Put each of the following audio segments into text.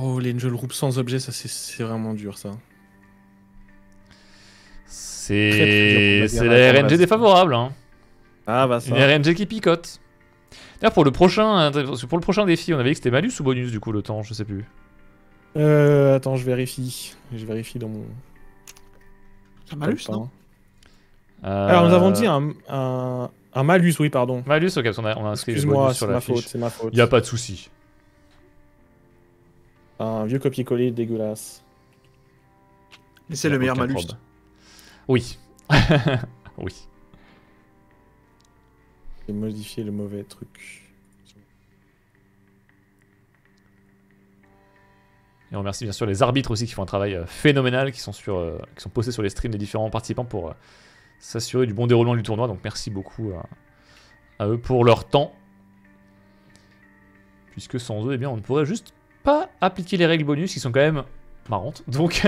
Oh, l'angel Group sans objet, ça c'est vraiment dur ça. C'est la RNG défavorable. Hein. Ah bah ça. Une RNG qui picote. D'ailleurs, pour, le prochain, hein, pour le prochain défi, on avait dit que c'était malus ou bonus du coup le temps, je sais plus. Euh, attends, je vérifie. Je vérifie dans mon. C'est malus, non hein. euh... Alors, nous avons dit un, un, malus, oui, pardon. Malus, ok, parce on a, on a inscrit Excuse-moi, c'est ma, ma faute. Il n'y a pas de souci. Un vieux copier-coller dégueulasse. Mais c'est le meilleur malus. Oui. oui. et modifier le mauvais truc. Et on remercie bien sûr les arbitres aussi qui font un travail euh, phénoménal, qui sont, sur, euh, qui sont postés sur les streams des différents participants pour euh, s'assurer du bon déroulement du tournoi. Donc merci beaucoup à eux pour leur temps. Puisque sans eux, eh bien, on ne pourrait juste appliquer les règles bonus qui sont quand même marrantes. Donc,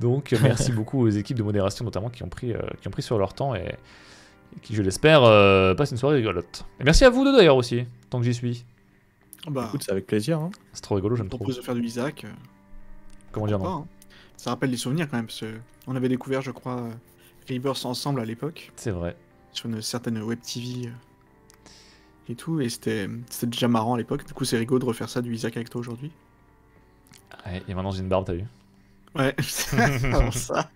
donc euh, merci beaucoup aux équipes de modération notamment qui ont pris, euh, qui ont pris sur leur temps et, qui, je l'espère, passe euh, passent une soirée rigolote. Et merci à vous deux d'ailleurs aussi, tant que j'y suis. Ah bah, c'est avec plaisir. Hein. C'est trop rigolo, j'aime trop. de faire du Isaac. Comment dire hein. Ça rappelle des souvenirs quand même, parce qu'on avait découvert, je crois, Rebirth ensemble à l'époque. C'est vrai. Sur une certaine web TV et tout, et c'était déjà marrant à l'époque. Du coup, c'est rigolo de refaire ça du Isaac avec toi aujourd'hui. Ouais, et maintenant j'ai une barbe, t'as vu Ouais, c'est ça.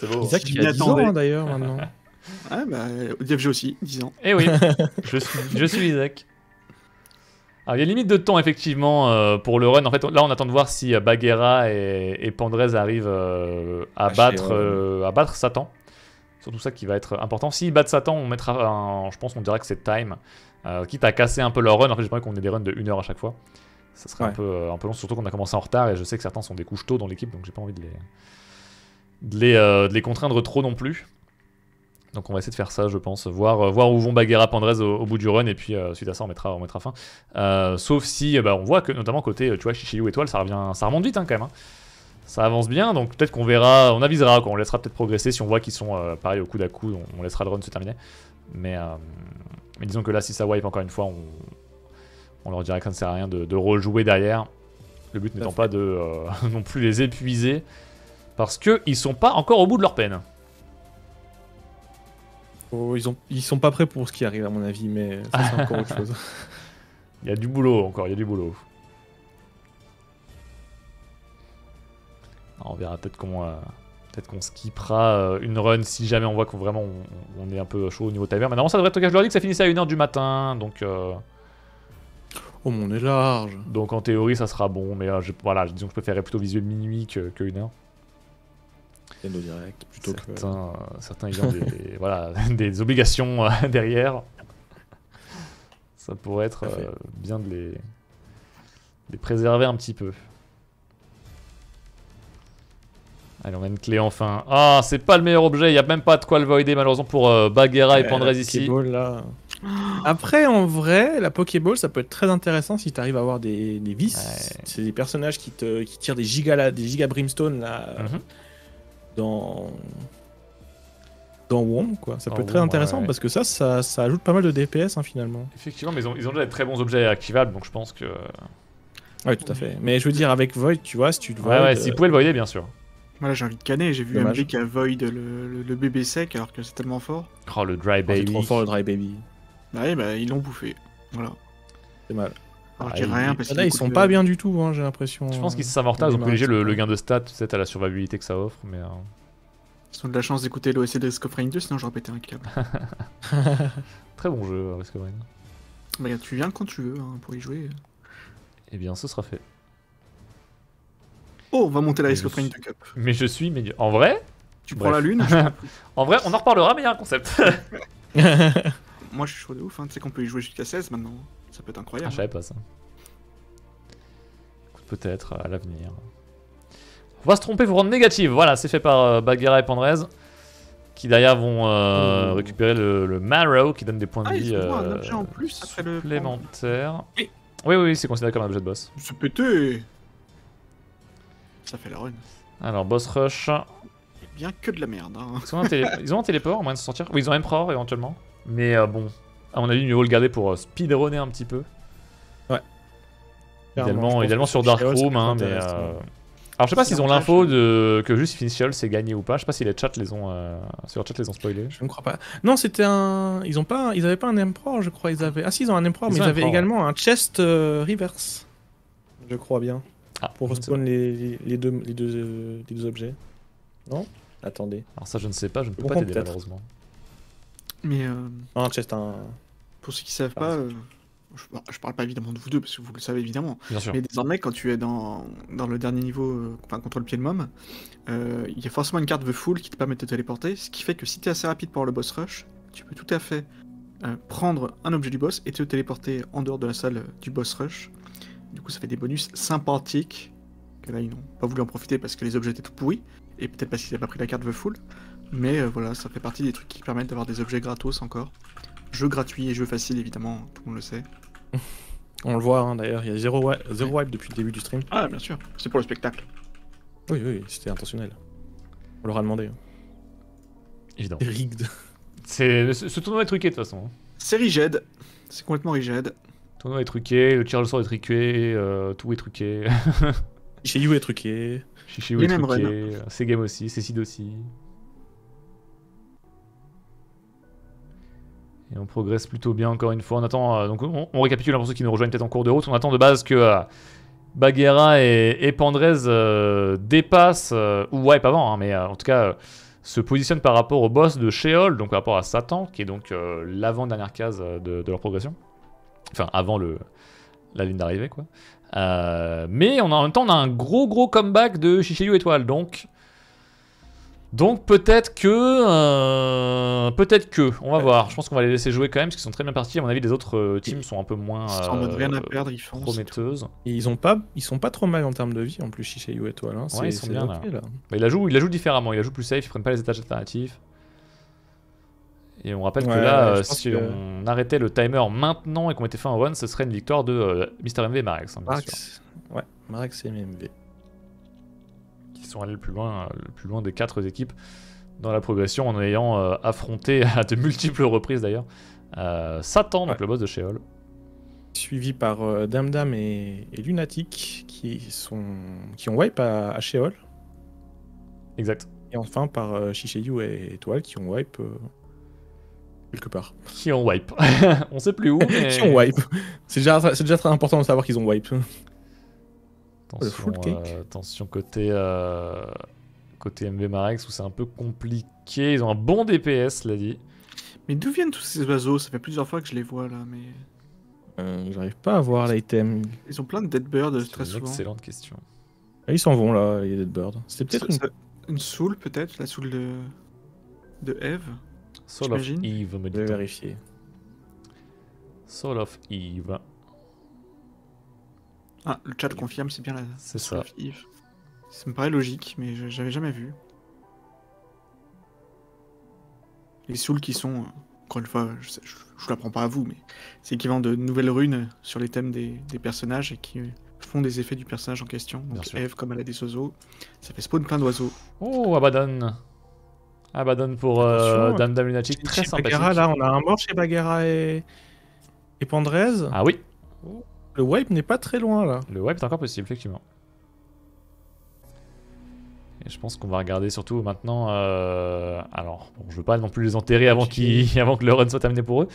C'est beau. Isaac, tu ans d'ailleurs maintenant. ouais, bah, DFG aussi, 10 ans. Eh oui, je suis, Isaac. Alors, il y a limite de temps, effectivement, euh, pour le run. En fait, là, on attend de voir si euh, Bagheera et, Pandrez arrivent euh, à, ah, à battre Satan surtout ça qui va être important. Si battent Satan, on mettra je pense qu'on dira que c'est time. Euh, quitte à casser un peu leur run, en fait j'aimerais qu'on ait des runs de 1 heure à chaque fois. Ça serait un, peu, euh, un peu long, surtout qu'on a commencé en retard et je sais que certains sont des couches tôt dans l'équipe, donc j'ai pas envie de les, de les, euh, contraindre trop non plus. Donc on va essayer de faire ça, je pense, voir, voir où vont Baguera Pandrez au, bout du run, et puis suite à ça on mettra, on mettra fin. sauf si bah, on voit que, notamment côté, tu vois, Chichiou étoile, ça, revient, ça remonte vite hein, quand même. Hein ça avance bien, donc peut-être qu'on verra, on avisera, quoi. on laissera peut-être progresser si on voit qu'ils sont euh, pareils au coup d'un coup, on, laissera le run se terminer. Euh, mais, disons que là, si ça wipe encore une fois, on, leur dirait que ça ne sert à rien de, rejouer derrière. Le but n'étant pas de euh, non plus les épuiser, parce qu'ils sont pas encore au bout de leur peine. Oh, ils, ont, ils sont pas prêts pour ce qui arrive à mon avis, mais ça c'est encore autre chose. Il y a du boulot encore, il y a du boulot. on verra peut-être comment, euh, peut-être qu'on skippera euh, une run si jamais on voit qu'on vraiment on, est un peu chaud au niveau timer. Mais normalement ça devrait être un cas, je leur que ça finissait à 1h du matin, donc... Euh, oh, mon est large. Donc en théorie, ça sera bon, mais je, voilà, disons que je préférerais plutôt visuel minuit que, 1 une heure. Direct plutôt certains, que. certains ayant des, voilà, des obligations derrière. Ça pourrait être bien de les préserver un petit peu. Allez, on a une clé enfin. Ah, c'est pas le meilleur objet. Il n'y a même pas de quoi le voider, malheureusement, pour euh, Baguera et euh, ici. Là. Oh. Après, en vrai, la Pokéball, ça peut être très intéressant si tu arrives à avoir des, des C'est des personnages qui, te, qui tirent des giga, des giga brimstone là, mhm. dans. Dans quoi. Ça peut être très intéressant parce que ça, ça, ajoute pas mal de DPS hein, finalement. Effectivement, mais ils ont, déjà des très bons objets activables, donc je pense que. Ouais, tout à fait. Mais je veux dire, avec Void, tu vois, si tu le vois. Ouais, ouais, s'ils le voider, bien sûr. Voilà, j'ai envie de canner. J'ai vu MG qui a le, le, le, bébé sec alors que c'est tellement fort. Oh, le dry oh, baby. Oh, trop fort le dry baby. Bah, oui bah ils l'ont bouffé. Voilà. C'est mal. Alors, ah, rien parce ah, là, ils sont pas bien du tout, hein, j'ai l'impression. Je pense qu'ils s'amortisent, ils ont le, le, gain de stats, peut-être à la survivabilité que ça offre. mais... Euh. Ils ont de la chance d'écouter l'OSC de Risk Rain 2, sinon j'aurais pété un câble. Très bon jeu, euh, Risk Rain. Bah, tu viens quand tu veux hein, pour y jouer. Eh bien, ce sera fait. Oh, on va monter la risque du Cup. Mais je suis mais En vrai Tu prends la lune En vrai, on en reparlera, mais il y a un concept. Moi, je suis chaud de ouf. Hein. Tu sais qu'on peut y jouer jusqu'à 16 maintenant. Ça peut être incroyable. Ah, je savais pas ça. Peut-être euh, à l'avenir. On va se tromper Vous rendre négatif Voilà, c'est fait par euh, Baguera et Pandrez. Qui derrière vont euh, oh. récupérer le, le, Marrow qui donne des points de ah, vie objet en plus supplémentaires. Le... Oui, oui, oui c'est considéré comme un objet de boss. C'est pété ça fait la run. Alors, boss rush. C'est bien que de la merde. Hein. Ils, ont un ils, téléport, moyen de se sortir. Oui, ils ont un emprunt éventuellement. Mais euh, bon, à mon avis, mieux vaut le garder pour euh, speedrunner un petit peu. Ouais. Idéalement, sur Darkroom Hein, mais, euh, Alors, je sais pas s'ils ont l'info de que juste Finchel c'est gagné ou pas. Je sais pas si les chats les ont sur chat les ont spoilé. Je ne crois pas. Non, c'était un. Ils ont pas. Ils avaient pas un Emperor, je crois. Ils avaient. Ah si, ils ont un Emperor, mais ils avaient également un chest reverse. Je crois bien. Ah, pour respawn les, deux, objets. Non Attendez. Alors ça je ne sais pas, je ne peux pas t'aider malheureusement. Mais... Euh, ah, pour ceux qui savent pas... Ah, euh, bah, je parle pas évidemment de vous deux parce que vous le savez évidemment. Mais désormais, quand tu es dans, le dernier niveau, euh, enfin contre le pied de Mom, il y a forcément une carte The Fool qui te permet de te téléporter. Ce qui fait que si tu es assez rapide pour le boss rush, tu peux tout à fait prendre un objet du boss et te téléporter en dehors de la salle du boss rush du coup, ça fait des bonus sympathiques. Que là, ils n'ont pas voulu en profiter parce que les objets étaient tout pourris. Et peut-être parce qu'ils n'avaient pas pris la carte The full, Mais euh, voilà, ça fait partie des trucs qui permettent d'avoir des objets gratos encore. Jeux gratuits et jeux faciles, évidemment, tout le monde le sait. On le voit hein, d'ailleurs, il y a zéro, wipe depuis le début du stream. Ah, bien sûr, c'est pour le spectacle. Oui, oui, c'était intentionnel. On leur a demandé. Hein. Évidemment. Rigged. Ce tournoi est truqué de toute façon. Hein. C'est rigide. C'est complètement rigide. On est truqué, le tirage sort est truqué, euh, tout est truqué. Chichiou est truqué. est truqué. C'est game aussi, c'est Sid aussi. Et on progresse plutôt bien encore une fois. On attend, euh, donc on, récapitule hein, pour ceux qui nous rejoignent peut-être en cours de route. On attend de base que euh, Bagheera et, Pandrez dépassent, ou ouais, pas avant, hein, mais en tout cas se positionnent par rapport au boss de Sheol, donc par rapport à Satan, qui est donc l'avant-dernière case de, leur progression. Enfin, avant le, la ligne d'arrivée, quoi. Euh, mais en même temps, on a un gros gros comeback de Shishiyu Étoile, donc... Donc peut-être que... Euh, peut-être que, on va voir. Je pense qu'on va les laisser jouer quand même, parce qu'ils sont très bien partis. À mon avis, les autres euh, teams sont un peu moins en mode rien à perdre, ils prometteuses. Et ils, ont pas, ils sont pas trop mal en termes de vie, en plus, Shishiyu Étoile. Hein. ils sont bien, là. Bah, il la joue, il la joue différemment, il la joue plus safe, ils prennent pas les étages alternatifs. Et on rappelle que là, euh, si on arrêtait le timer maintenant et qu'on était fin au one, ce serait une victoire de Mr. Euh, Mister MV et Marex. Hein, Marex, ouais, Marex et MV. Qui sont allés le plus loin, euh, le plus loin des quatre équipes dans la progression en ayant affronté à de multiples reprises d'ailleurs Satan, le boss de Sheol. Suivi par Damdam et, et, Lunatic qui, sont, qui ont wipe à, Sheol. Exact. Et enfin par Shishayu et Toile qui ont wipe quelque part. Qui ont wipe. on sait plus où. Mais... qui ont wipe. C'est déjà, très important de savoir qu'ils ont wipe. Euh, attention, côté, euh, côté MV Marex où c'est un peu compliqué. Ils ont un bon DPS, l'a dit. Mais d'où viennent tous ces oiseaux Ça fait plusieurs fois que je les vois là, mais. Euh, j'arrive pas à voir l'item. Ils ont plein de deadbirds, très une souvent. Excellente question. Ah, ils s'en vont là, les deadbirds. C'est peut-être une... une... soul peut-être, la soul de de Eve. Soul of Eve, me dit vérifier. Soul of Eve. Ah, le chat confirme, c'est bien la C'est Of Eve. Ça me paraît logique, mais j'avais jamais vu. Les souls qui sont, encore une fois, je, je, la l'apprends pas à vous, mais c'est qui vendent de nouvelles runes sur les thèmes des, personnages et qui font des effets du personnage en question. Donc Eve, comme elle a des oiseaux, ça fait spawn plein d'oiseaux. Oh, Abaddon ah bah, pour euh, Dame très sympathique. là, on a un mort chez et, et Pandrez. Ah oui. Le wipe n'est pas très loin là. Le wipe est encore possible, effectivement. Et je pense qu'on va regarder surtout maintenant. Euh, alors, bon, je veux pas non plus les enterrer avant, que le run soit terminé pour eux.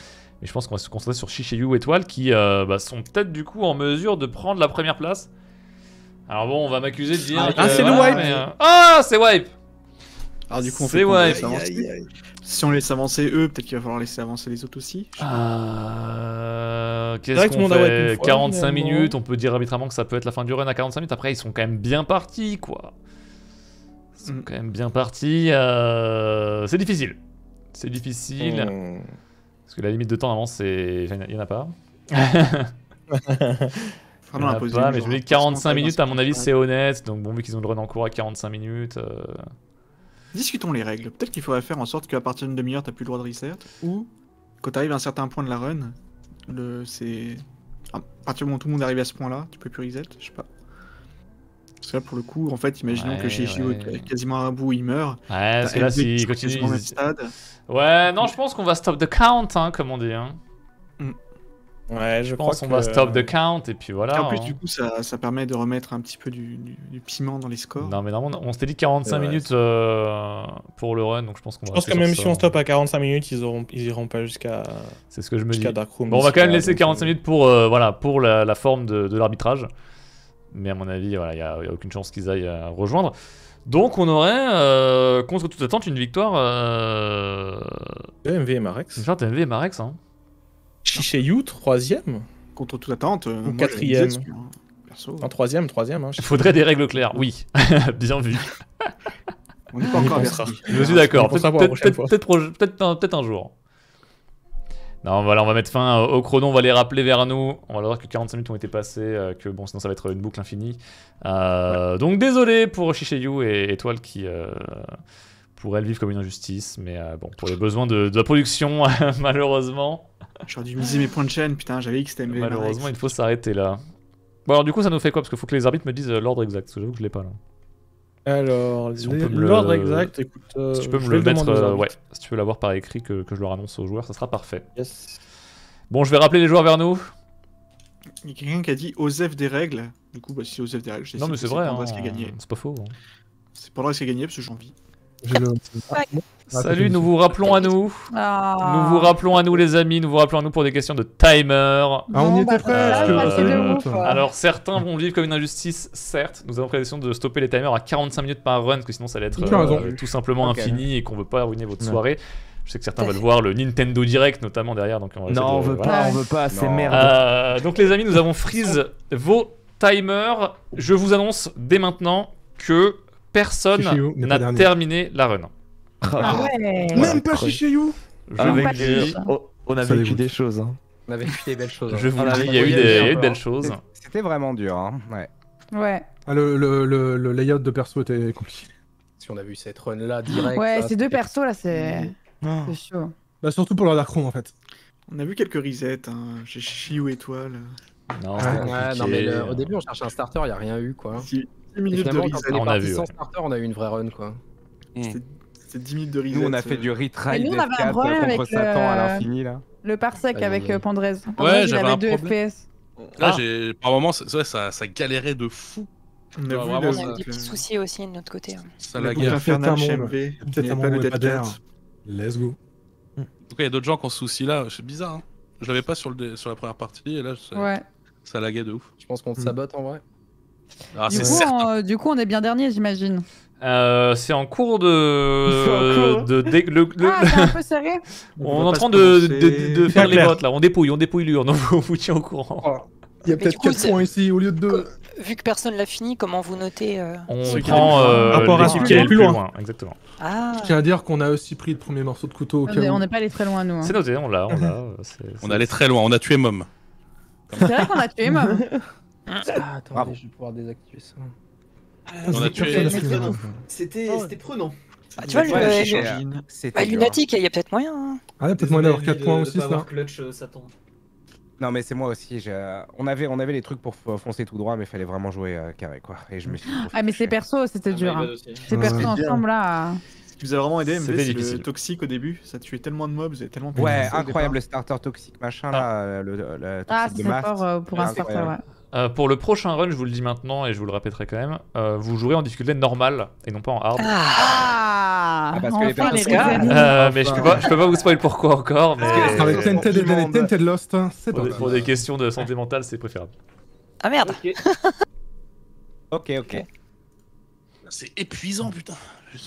Mais je pense qu'on va se concentrer sur Shishayu et Toile qui euh, bah, sont peut-être du coup en mesure de prendre la première place. Alors bon, on va m'accuser de dire. Ah, ah c'est le wipe Ah, c'est wipe alors du coup, on fait ouais, Si on laisse avancer eux, peut-être qu'il va falloir laisser avancer les autres aussi. Euh, qu'est-ce qu'on fait 45 minutes, on peut dire arbitrairement que ça peut être la fin du run à 45 minutes. Après, ils sont quand même bien partis, quoi. Ils sont mm. quand même bien partis. Euh, c'est difficile. C'est difficile. Mm. Parce que la limite de temps, avance, Il n'y en a pas. en a pas, mais je me dis 45 minutes, à mon avis, c'est honnête. Donc bon, vu qu'ils ont le run en cours à 45 minutes... Euh, Discutons les règles. Peut-être qu'il faudrait faire en sorte qu'à partir d'une demi-heure, tu t'as plus le droit de reset. Ou, quand t'arrives à un certain point de la run, le, c'est. À partir du moment où tout le monde arrive à ce point-là, tu peux plus reset, je sais pas. Parce que là, pour le coup, en fait, imaginons que chez Shio quasiment à bout, il meurt. Ouais, parce que là, si continue. Stade. Ouais, non, je pense qu'on va stop the count, hein, comme on dit. Hein. Mm. Ouais, je, pense qu'on va stop the count et puis voilà. Et en plus, hein. du coup, ça, ça, permet de remettre un petit peu du, du, piment dans les scores. Non, mais normalement, on s'était dit 45 minutes euh, pour le run, donc je pense qu'on va. Je pense que même si on stop à 45 minutes, ils, n'iront ils pas jusqu'à. C'est ce que je me dis. Jusqu'à bon, on va quand même laisser 45 minutes pour, euh, voilà, pour la, forme de, l'arbitrage. Mais à mon avis, voilà, il n'y a, aucune chance qu'ils aillent à euh, rejoindre. Donc on aurait, contre toute attente, une victoire. Euh... MV et Marex. Une et Marex, hein. You, troisième Contre toute attente. Euh, quatrième en hein, troisième, troisième. Hein. Il faudrait des règles claires, oui. Bien vu. On n'est pas encore ça. Je suis d'accord. Peut-être un, jour. Non, voilà, on va mettre fin euh, au chrono, on va les rappeler vers nous. On va voir que 45 minutes ont été passées, euh, que bon, sinon ça va être une boucle infinie. Donc désolé pour Shishayu et Étoile qui, euh, pour vivre comme une injustice. Mais bon, pour les besoins de la production, malheureusement. J'aurais dû miser mes points de chaîne, putain, j'avais XTMV. Malheureusement, il faut s'arrêter là. Bon, alors du coup, ça nous fait quoi Parce qu'il faut que les arbitres me disent euh, l'ordre exact, parce que j'avoue que je l'ai pas là. Alors, l'ordre exact, écoute. Euh, si tu peux me le mettre, euh, ouais, si tu veux l'avoir par écrit, que, que, je leur annonce aux joueurs, ça sera parfait. Yes. Bon, je vais rappeler les joueurs vers nous. Il y a quelqu'un qui a dit Osef des règles. Du coup, bah, si Osef des règles, je Non, mais c'est vrai, c'est hein. a gagné. C'est pas faux. Hein. C'est pas vrai, qui a gagné parce que j'en vis. J'ai le. Salut, nous vous rappelons à nous. Ah. Nous vous rappelons à nous, les amis. Nous vous rappelons à nous pour des questions de timer. Ah, on était bah, bah, euh, alors, certains vont vivre comme une injustice, certes. Nous avons pris la décision de stopper les timers à 45 minutes par run, parce que sinon, ça allait être euh, tout simplement infini et qu'on veut pas ruiner votre soirée. Je sais que certains veulent voir le Nintendo Direct notamment derrière, donc on Non, on veut pas, on veut pas, c'est merde. Euh, donc les amis, nous avons freeze vos timers. Je vous annonce dès maintenant que personne n'a terminé la run. Ah, ah ouais. Même pas chez You ah, oh, On avait vécu des choses. Hein. On avait vécu des belles choses. Je hein. vous dis, il y a eu des, belles hein. choses. C'était vraiment dur, ouais. Ouais. Ah, le, le, le, layout de perso était compliqué. Si on a vu cette run là direct. Ouais, ces deux persos là, c'est chaud. Bah, surtout pour leur Darkroom en fait. On a vu quelques resets, hein. chez étoile. Non, ouais, mais au début on cherchait un starter, il y a rien eu quoi. 10 minutes de reset. on a vu, ouais. starter, on a eu une vraie run quoi. Hmm c'est 10 minutes de reset. Nous, on a fait euh. du retry nous, on avait un problème avec le... à l'infini, là. Le parsec ah, avec euh, Pandrez. Ouais, j'avais 2 FPS. Là, ah. j'ai par moment, ça, ça galérait de fou. On a, a des petits soucis aussi de notre côté. Hein. Ça la guerre. HMV, peut-être un pas de Dead Let's go. Hmm. En tout cas, il y a d'autres gens qui ont ce souci-là. C'est bizarre. Hein. Je l'avais pas sur, le, sur la première partie et là, ça, ouais. ça laguait de ouf. Je pense qu'on te hmm. sabote en vrai. Ah, du, coup, du coup, on est bien dernier, j'imagine. Euh, c'est en cours de. un peu serré. on, est en train de, faire les votes là. On dépouille, on dépouille l'urne. On vous, tient au courant. Oh. Il y a peut-être 4 points ici au lieu de 2. Vu que personne l'a fini, comment vous notez euh, On prend rapport à celui qui est plus loin. Exactement. Ah. Je tiens à dire qu'on a aussi pris le premier morceau de couteau au cas On n'est pas allé très loin nous. Hein. C'est noté, on l'a, on l'a. Euh, on allé très loin, on a tué Mom. C'est vrai qu'on a tué Mom. Ah, attendez, je vais pouvoir désactiver ça. Ah, oh. C'était prenant. Ah, tu vois, le, bah, lunatique, il y a peut-être moyen. Hein. Ah, peut-être moyen d'avoir 4 points aussi, ça. Euh, euh, non, mais c'est moi aussi. Euh, on avait, on avait les trucs pour foncer tout droit, mais il fallait vraiment jouer carré, quoi. Et je me suis ah, mais ces perso, c'était ah, dur. Hein. Ces ouais. ensemble, là. Ce qui vous a vraiment aidé, c'est le toxique au début. Ça tuait tellement de mobs et tellement Ouais, incroyable le starter toxique, machin, là. Ah. Le, le, toxique ah, c'est fort pour un starter, ouais. Euh, pour le prochain run, je vous le dis maintenant et je vous le répéterai quand même, euh, vous jouerez en difficulté normale et non pas en hard. Ah, ah, ah parce que les, les euh, Mais je peux, pas, vous spoiler pourquoi encore. Mais... Parce Tented et Tented Lost, hein, c'est pour, pour des questions de santé mentale, c'est préférable. Ah merde Ok, ok. C'est épuisant, putain.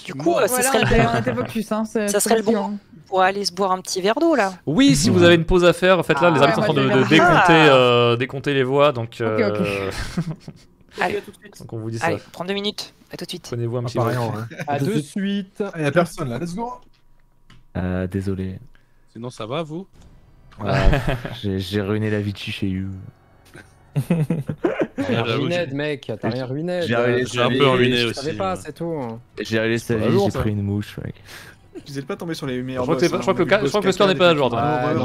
Du coup, euh, hein, ça serait le bon. ça serait le bon pour aller se boire un petit verre d'eau là. Oui, si vous avez une pause à faire, faites fait, là, les ah, amis sont en train de, ah. euh, décompter, les voix, donc. Euh, Allez, donc on vous dit ça. Allez, prends deux minutes. À tout de suite. Prenez-vous un petit verre. Hein. tout de suite. Il n'y personne là. Let's go. Euh, désolé. Sinon, ça va vous J'ai ruiné la vie de chez you ruiné, mec, t'as rien ruiné. J'ai un peu ruiné aussi. Je savais pas, c'est tout. Hein. J'ai réalisé vie, j'ai pris hein. une mouche, mec. Vous pas tombé sur les meilleurs. Euh, je crois que le score n'est pas à jour. Hein.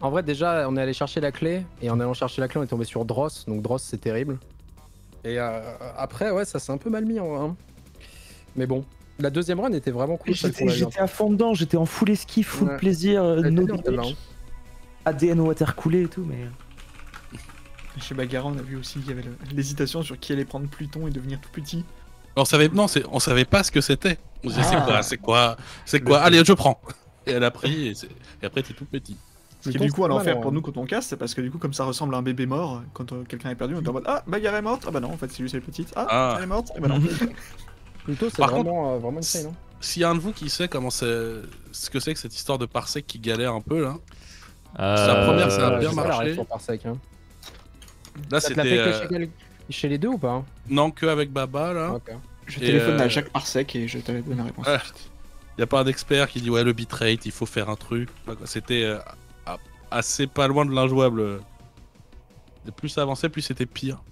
En vrai, déjà, on est allé chercher la clé, et en allant chercher la clé, on est tombé sur Dross, donc Dross, c'est terrible. Et euh, après, ouais, ça s'est un peu mal mis en Mais bon, la deuxième run était vraiment cool. J'étais à fond dedans, j'étais en full esquive, full plaisir, euh, ADN water coulé et tout, mais. Chez Bagara, on a vu aussi qu'il y avait l'hésitation sur qui allait prendre Pluton et devenir tout petit. On savait, non, on savait pas ce que c'était. On se disait, ah. c'est quoi, c'est quoi, allez, je prends. Et elle a pris, et, après, t'es tout petit. Ce du coup à l'enfer pour nous quand on casse, c'est parce que du coup, comme ça ressemble à un bébé mort, quand euh, quelqu'un est perdu, on est en mode Ah, Bagara est morte Ah bah non, en fait, c'est juste elle petite. Ah, ah, elle est morte Et bah non. Plutôt, c'est vraiment, euh, vraiment non S'il y a un de vous qui sait comment c'est, ce que c'est que cette histoire de parsec qui galère un peu là, euh, C'est la première, ça a bien marché. Là, c'était. Euh, chez, chez, les deux ou pas hein Non, que avec Baba là. Ah, je téléphone à euh, Jacques Parsec et je t'avais donné la réponse. Il a pas un expert qui dit ouais le bitrate, il faut faire un truc. C'était euh, assez pas loin de l'injouable. plus ça avançait, plus c'était pire.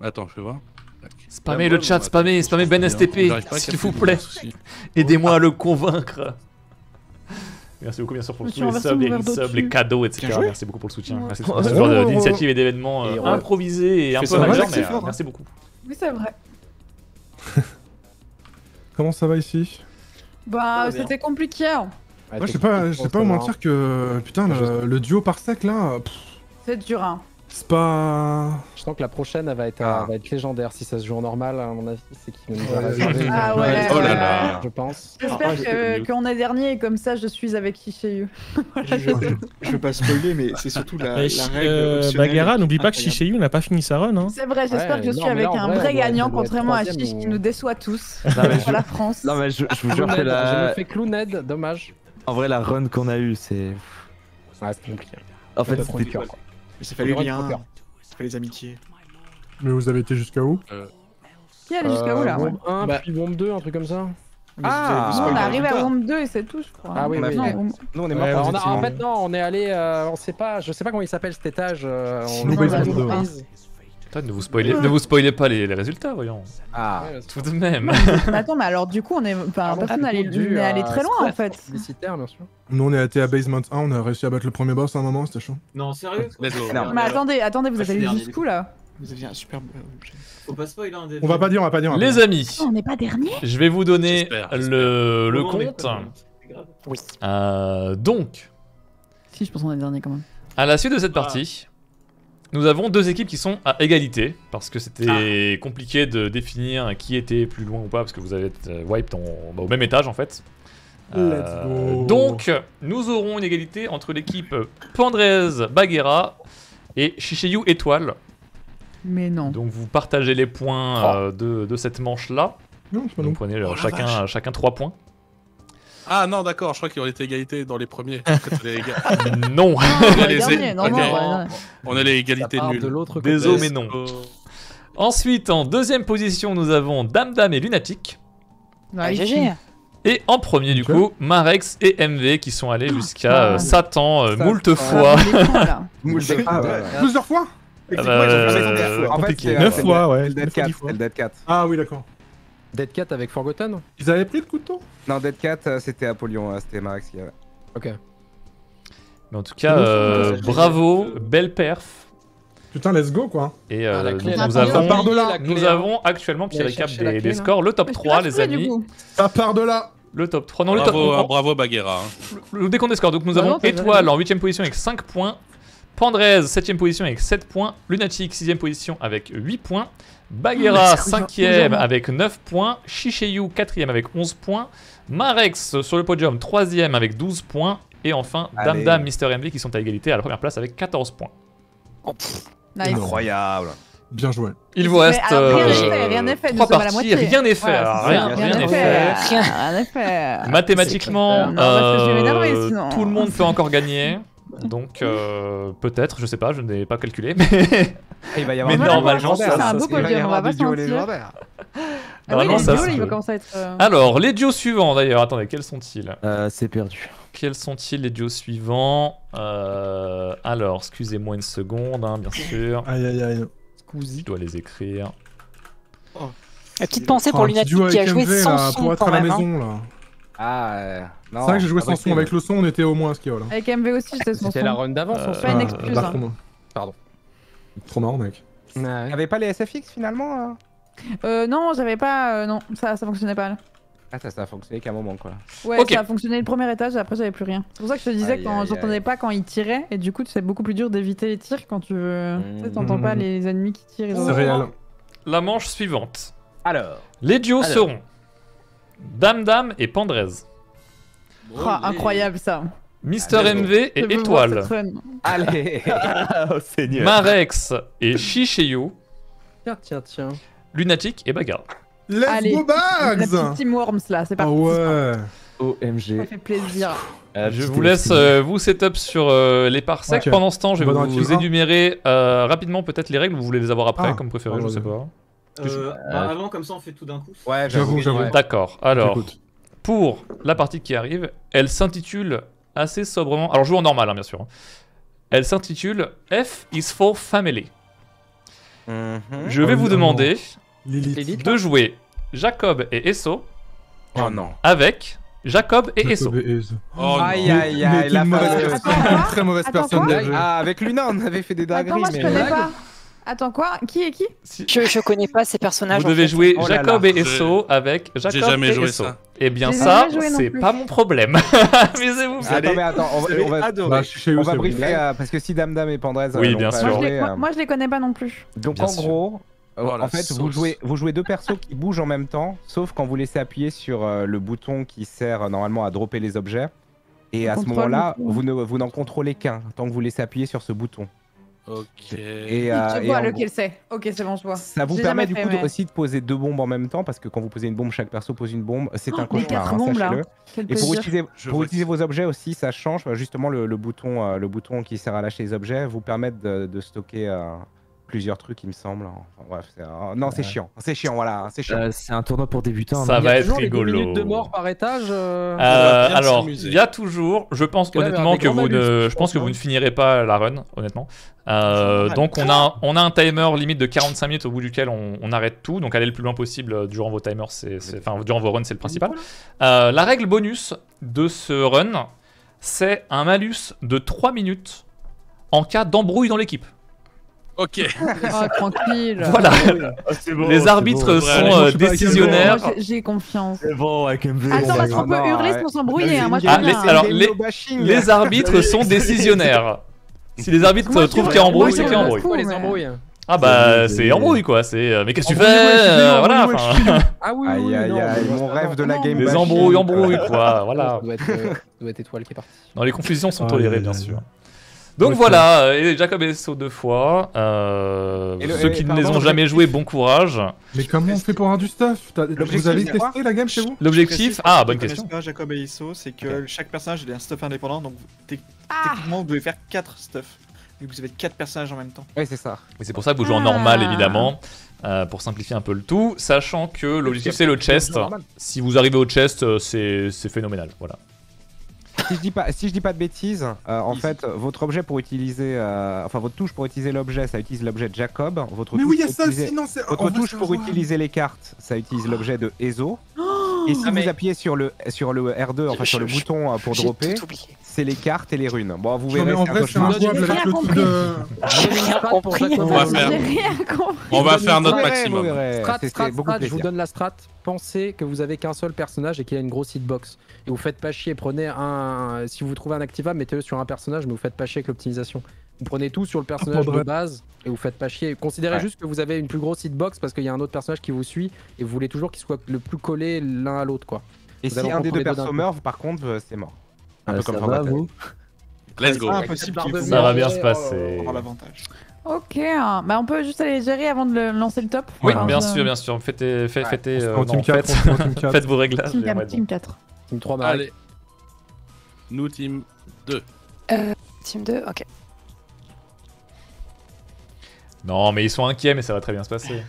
Attends, je vais voir. Spammer le chat, spammer, spammer Ben STP, s'il vous plaît. Aidez-moi ah. à le convaincre. Merci beaucoup, bien sûr, pour tous les subs, les subs, les cadeaux, etc. Merci beaucoup pour le soutien. Merci pour ce genre d'initiative euh, et d'événements euh, improvisés et un peu majeurs, mais euh, hein. merci beaucoup. Oui, c'est vrai. Comment ça va ici Bah, c'était compliqué. Hein. Moi, je sais pas, je sais pas vous mentir que putain le, le duo par sec là. C'est dur. Hein. C'est pas. Je sens que la prochaine, ah. elle va être, légendaire. Si ça se joue en normal, à mon avis, c'est qui nous a Ah ouais, oh là là Je pense. J'espère ah, ah, qu'on est dernier et comme ça, je suis avec Shishayu. je, je, veux pas spoiler, mais c'est surtout la, la règle. Euh, n'oublie pas que Shishayu n'a pas fini sa run. Hein. C'est vrai, j'espère que je suis avec un vrai, gagnant, contrairement à Shish qui nous déçoit tous. pour la France. Non, mais je, vous jure que la. J'ai fait Clowned, dommage. En vrai, la run qu'on a eue, c'est. Ouais, compliqué. En fait, c'était dur. Mais ça fait les liens, ça fait les amitiés. Mais vous avez été jusqu'à où euh... Qui allait jusqu'à où euh, là Womb 1, bah... puis Womb 2, un truc comme ça. Ah, On on arrivé à bombe 2 et c'est tout, je crois. Ah oui, oui. Non, on est ouais, En fait, non, on est allé. Euh, on sait pas, je sais pas comment il s'appelle cet étage. Euh, on... 2 ne vous spoilez, ne vous spoilez pas les, résultats, voyons. Ah, tout de même. attends, mais alors du coup, on est, allé, très loin en fait. bien sûr. Nous, on est à à Basement 1, on a réussi à battre le premier boss à un moment, c'était chaud. Non, sérieux Mais attendez, attendez, vous ah, êtes allés jusqu'où là vous avez un super On pas, hein, On va pas dire, on va pas dire. Les amis, oh, on n'est pas dernier. Je vais vous donner le, le compte. Euh, donc. Si, je pense qu'on est dernier quand même. À la suite de cette ah. partie, nous avons deux équipes qui sont à égalité, parce que c'était ah. compliqué de définir qui était plus loin ou pas, parce que vous avez été euh, wiped bah, au même étage en fait. Euh, donc, nous aurons une égalité entre l'équipe Pandrez Baguera et Shishayu Étoile. Mais non. Donc, vous partagez les points oh. euh, de, cette manche-là. Non, pas Vous prenez oh, chacun, chacun trois points. Ah non, d'accord, je crois qu'il y aurait été égalité dans les premiers. non, on a les égalités nulles. De l'autre Désolé, mais non. Ensuite, en deuxième position, nous avons Dame Dame et Lunatic. Bah, ah, et en premier, du coup, Marex et MV qui sont allés ah, jusqu'à ah, euh, Satan euh, moult fois. Plusieurs fois 9 bah, euh, fois, ouais. Ah oui, d'accord. Dead Cat avec Forgotten Ils avaient pris le couteau Non, Dead Cat, euh, c'était Apollyon, euh, c'était Max avait. Ok. Mais en tout cas, euh, bravo, belle perf. Putain, let's go quoi. Et ah, nous, avons, de là. nous hein. avons actuellement, puis récap des, des scores, le top 3, les amis. Ça part de là Le top 3, non, le top. Bravo, hein, bravo Baguera. Hein. le décompte des scores. Donc nous bah avons Étoile en 8ème position avec 5 points, Pandrez, 7ème position avec 7 points. Lunatic, 6ème position avec 8 points. Bagheera, 5ème ah, avec 9 points. Shishayu, 4ème avec 11 points. Marex, sur le podium, 3ème avec 12 points. Et enfin, Damdam, Mister MV qui sont à égalité à la première place avec 14 points. Oh, Incroyable. Bien joué. Il vous reste trois parties, rien n'est euh, fait. Rien n'est fait. Mathématiquement, euh, tout le monde peut encore gagner. Donc euh, peut-être, je sais pas, je n'ai pas calculé, mais. Ah, il y mais normalement, ça, ça, va y un peu duos Ah ça il va Alors, les duos suivants d'ailleurs, attendez, quels sont-ils euh, C'est perdu. Quels sont-ils les duos suivants euh, Alors, excusez-moi une seconde, hein, bien sûr. aïe aïe aïe. Scusi. Je dois les écrire. petite pensée pour Lunatic qui a joué sans son à la hein. Maison, là. Ah, euh, C'est vrai que j'ai joué ah, sans bah, son. Avec le son, on était au moins à ce qu'il y a là. Avec MV aussi, j'étais sans son. C'était la run d'avant, euh, sans son. Pas une bah, excuse. Hein. Pardon. Trop marrant, mec. T'avais pas les SFX finalement hein Euh, non, j'avais pas. Euh, non, ça, ça fonctionnait pas Ah, ça, ça a fonctionné qu'à un moment quoi. Ouais, ça a fonctionné le premier étage et après j'avais plus rien. C'est pour ça que je te disais que j'entendais pas quand ils tiraient et du coup c'est beaucoup plus dur d'éviter les tirs quand tu mmh. tu sais, t'entends pas mmh. les ennemis qui tirent. C'est réel. La manche suivante. Alors, les duos seront Dame Dame et Pandrez. Ah, incroyable ça. Mister MV et Étoile. Allez oh, Seigneur. Marex et Shishio. Tiens, tiens, tiens. Lunatic et Bagarre. Let's go Bags La Team Worms là, c'est ah parti. ouais. OMG. Ça fait plaisir. Ah, je vous laisse vous euh, vous setup sur euh, les parsecs. Pendant ce temps, je vais vous, énumérer euh, rapidement peut-être les règles. Vous voulez les avoir après, comme préféré, je sais pas. Euh, bah, euh, avant, comme ça, on fait tout d'un coup. Ouais, j'avoue, j'avoue. D'accord. Alors, pour la partie qui arrive, elle s'intitule assez sobrement. Alors, joue en normal, hein, bien sûr. Hein. Elle s'intitule F is for Family. Mhm. Je vais oh vous demander de jouer Jacob et Esso. Oh non. Avec Jacob et Esso. Oh, aïe aïe aïe, la mauvaise personne. Très mauvaise personne. Ah, avec Luna, on avait fait des dingueries. mais... Attends quoi Qui est qui je, je connais pas ces personnages. Vous devez jouer oh Jacob et Esso avec Jacob jamais joué Ça. Eh bien ça, c'est pas mon problème. Amusez-vous. attends, mais attends, on va, on va, bah, on va briefer euh, parce que si Dame Dame et Pandrez. Oui, euh, bien sûr. Euh, moi je, les, connais pas non plus. Donc en gros, oh, en fait, vous jouez, vous jouez deux persos qui bougent en même temps, sauf quand vous laissez appuyer sur le bouton qui sert normalement à dropper les objets. Et à ce moment-là, vous n'en contrôlez qu'un tant que vous laissez appuyer sur ce bouton. Ok. Et, euh, euh, je vois lequel c'est. Ok, c'est bon, je vois. Ça vous permet du coup aussi de poser deux bombes en même temps parce que quand vous posez une bombe, chaque perso pose une bombe. C'est oh, un cauchemar, hein, sachez-le. Et pour utiliser, pour utiliser, vos objets aussi, ça change. Bah, justement, le, bouton, euh, le bouton qui sert à lâcher les objets vous permet de, stocker plusieurs trucs, il me semble. Hein. non, c'est chiant. C'est chiant, voilà. C'est chiant. Euh, c'est un tournoi pour débutants. Ça hein. va être rigolo. minutes de mort par étage. Euh, euh, alors, il y a toujours. Je pense honnêtement que vous ne, je, pense que vous ne finirez pas la run, honnêtement. donc on a, on a un timer limite de 45 minutes au bout duquel on, on arrête tout. Donc allez le plus loin possible durant vos timers, c'est, enfin durant vos runs, c'est le principal. Hein. la règle bonus de ce run, c'est un malus de 3 minutes en cas d'embrouille dans l'équipe. Ok. Ah, tranquille. Voilà. Ah, c'est bon, les arbitres sont euh, décisionnaires. J'ai confiance. C'est bon, avec MV. Attends, parce qu'on peut hurler ouais. s'embrouiller. Hein. Moi, ah, les, alors, les, arbitres sont décisionnaires. Si les arbitres moi, trouvent qu'il y a embrouille, c'est qu'il y a embrouille. Pourquoi les embrouilles ah bah c'est embrouille quoi, c'est euh, mais qu'est-ce que tu fais euh, Voilà. Ah oui, aïe, mon rêve de la game. Les embrouilles, embrouilles quoi, voilà. Ça doit être étoile qui est partie. Non, les confusions sont tolérées bien sûr. Donc voilà, voilà, euh, et Jacob deux fois. Euh, ceux qui ne les ont jamais joués, bon courage. Mais comment on fait pour un du stuff Vous avez testé la game chez vous L'objectif Ah, bonne question. Pas Jacob et c'est que chaque personnage a un stuff indépendant, donc ah. techniquement vous devez faire 4 stuffs. Et vous avez 4 personnages en même temps. Oui, c'est ça. Mais c'est pour ça que vous jouez en ah. normal, évidemment. Euh, pour simplifier un peu le tout, sachant que l'objectif c'est le chest. Si vous arrivez au chest, c'est phénoménal. Voilà si je dis pas, si je dis pas de bêtises, euh, en fait, votre objet pour utiliser, euh, enfin votre touche pour utiliser l'objet, ça utilise l'objet de Jacob. Votre Mais oui, il y a ça Votre touche pour utiliser les cartes, ça utilise l'objet de Ezo. Oh et si ah, vous appuyez sur le, sur le R2, enfin sur le bouton euh, pour dropper, c'est les cartes et les runes. Bon, vous verrez. en On va faire. notre maximum. Je vous donne la strat. Pensez que vous avez qu'un seul personnage et qu'il a une grosse hitbox. Et vous faites pas chier. Prenez un. Si vous trouvez un activable, mettez-le sur un personnage, mais vous faites pas chier avec l'optimisation. Vous prenez tout sur le ah, personnage de base et vous faites pas chier. Considérez juste que vous avez une plus grosse hitbox parce qu'il y a un autre personnage qui vous suit et vous voulez toujours qu'il soit le plus collé l'un à l'autre quoi. Et si un des deux persos meurt, par contre, euh, c'est mort. Un peu euh, comme va, vous Let's go. Ah, ça va bien se passer. Ok, hein. bah on peut juste aller gérer avant de lancer le top. Oui, bien euh, sûr, bien sûr. Faites, euh, faites, vos réglages. Team 4. Team 3, Allez. Nous, team 2. Euh, team 2, ok. Non, mais ils sont inquiets, mais ça va très bien se passer.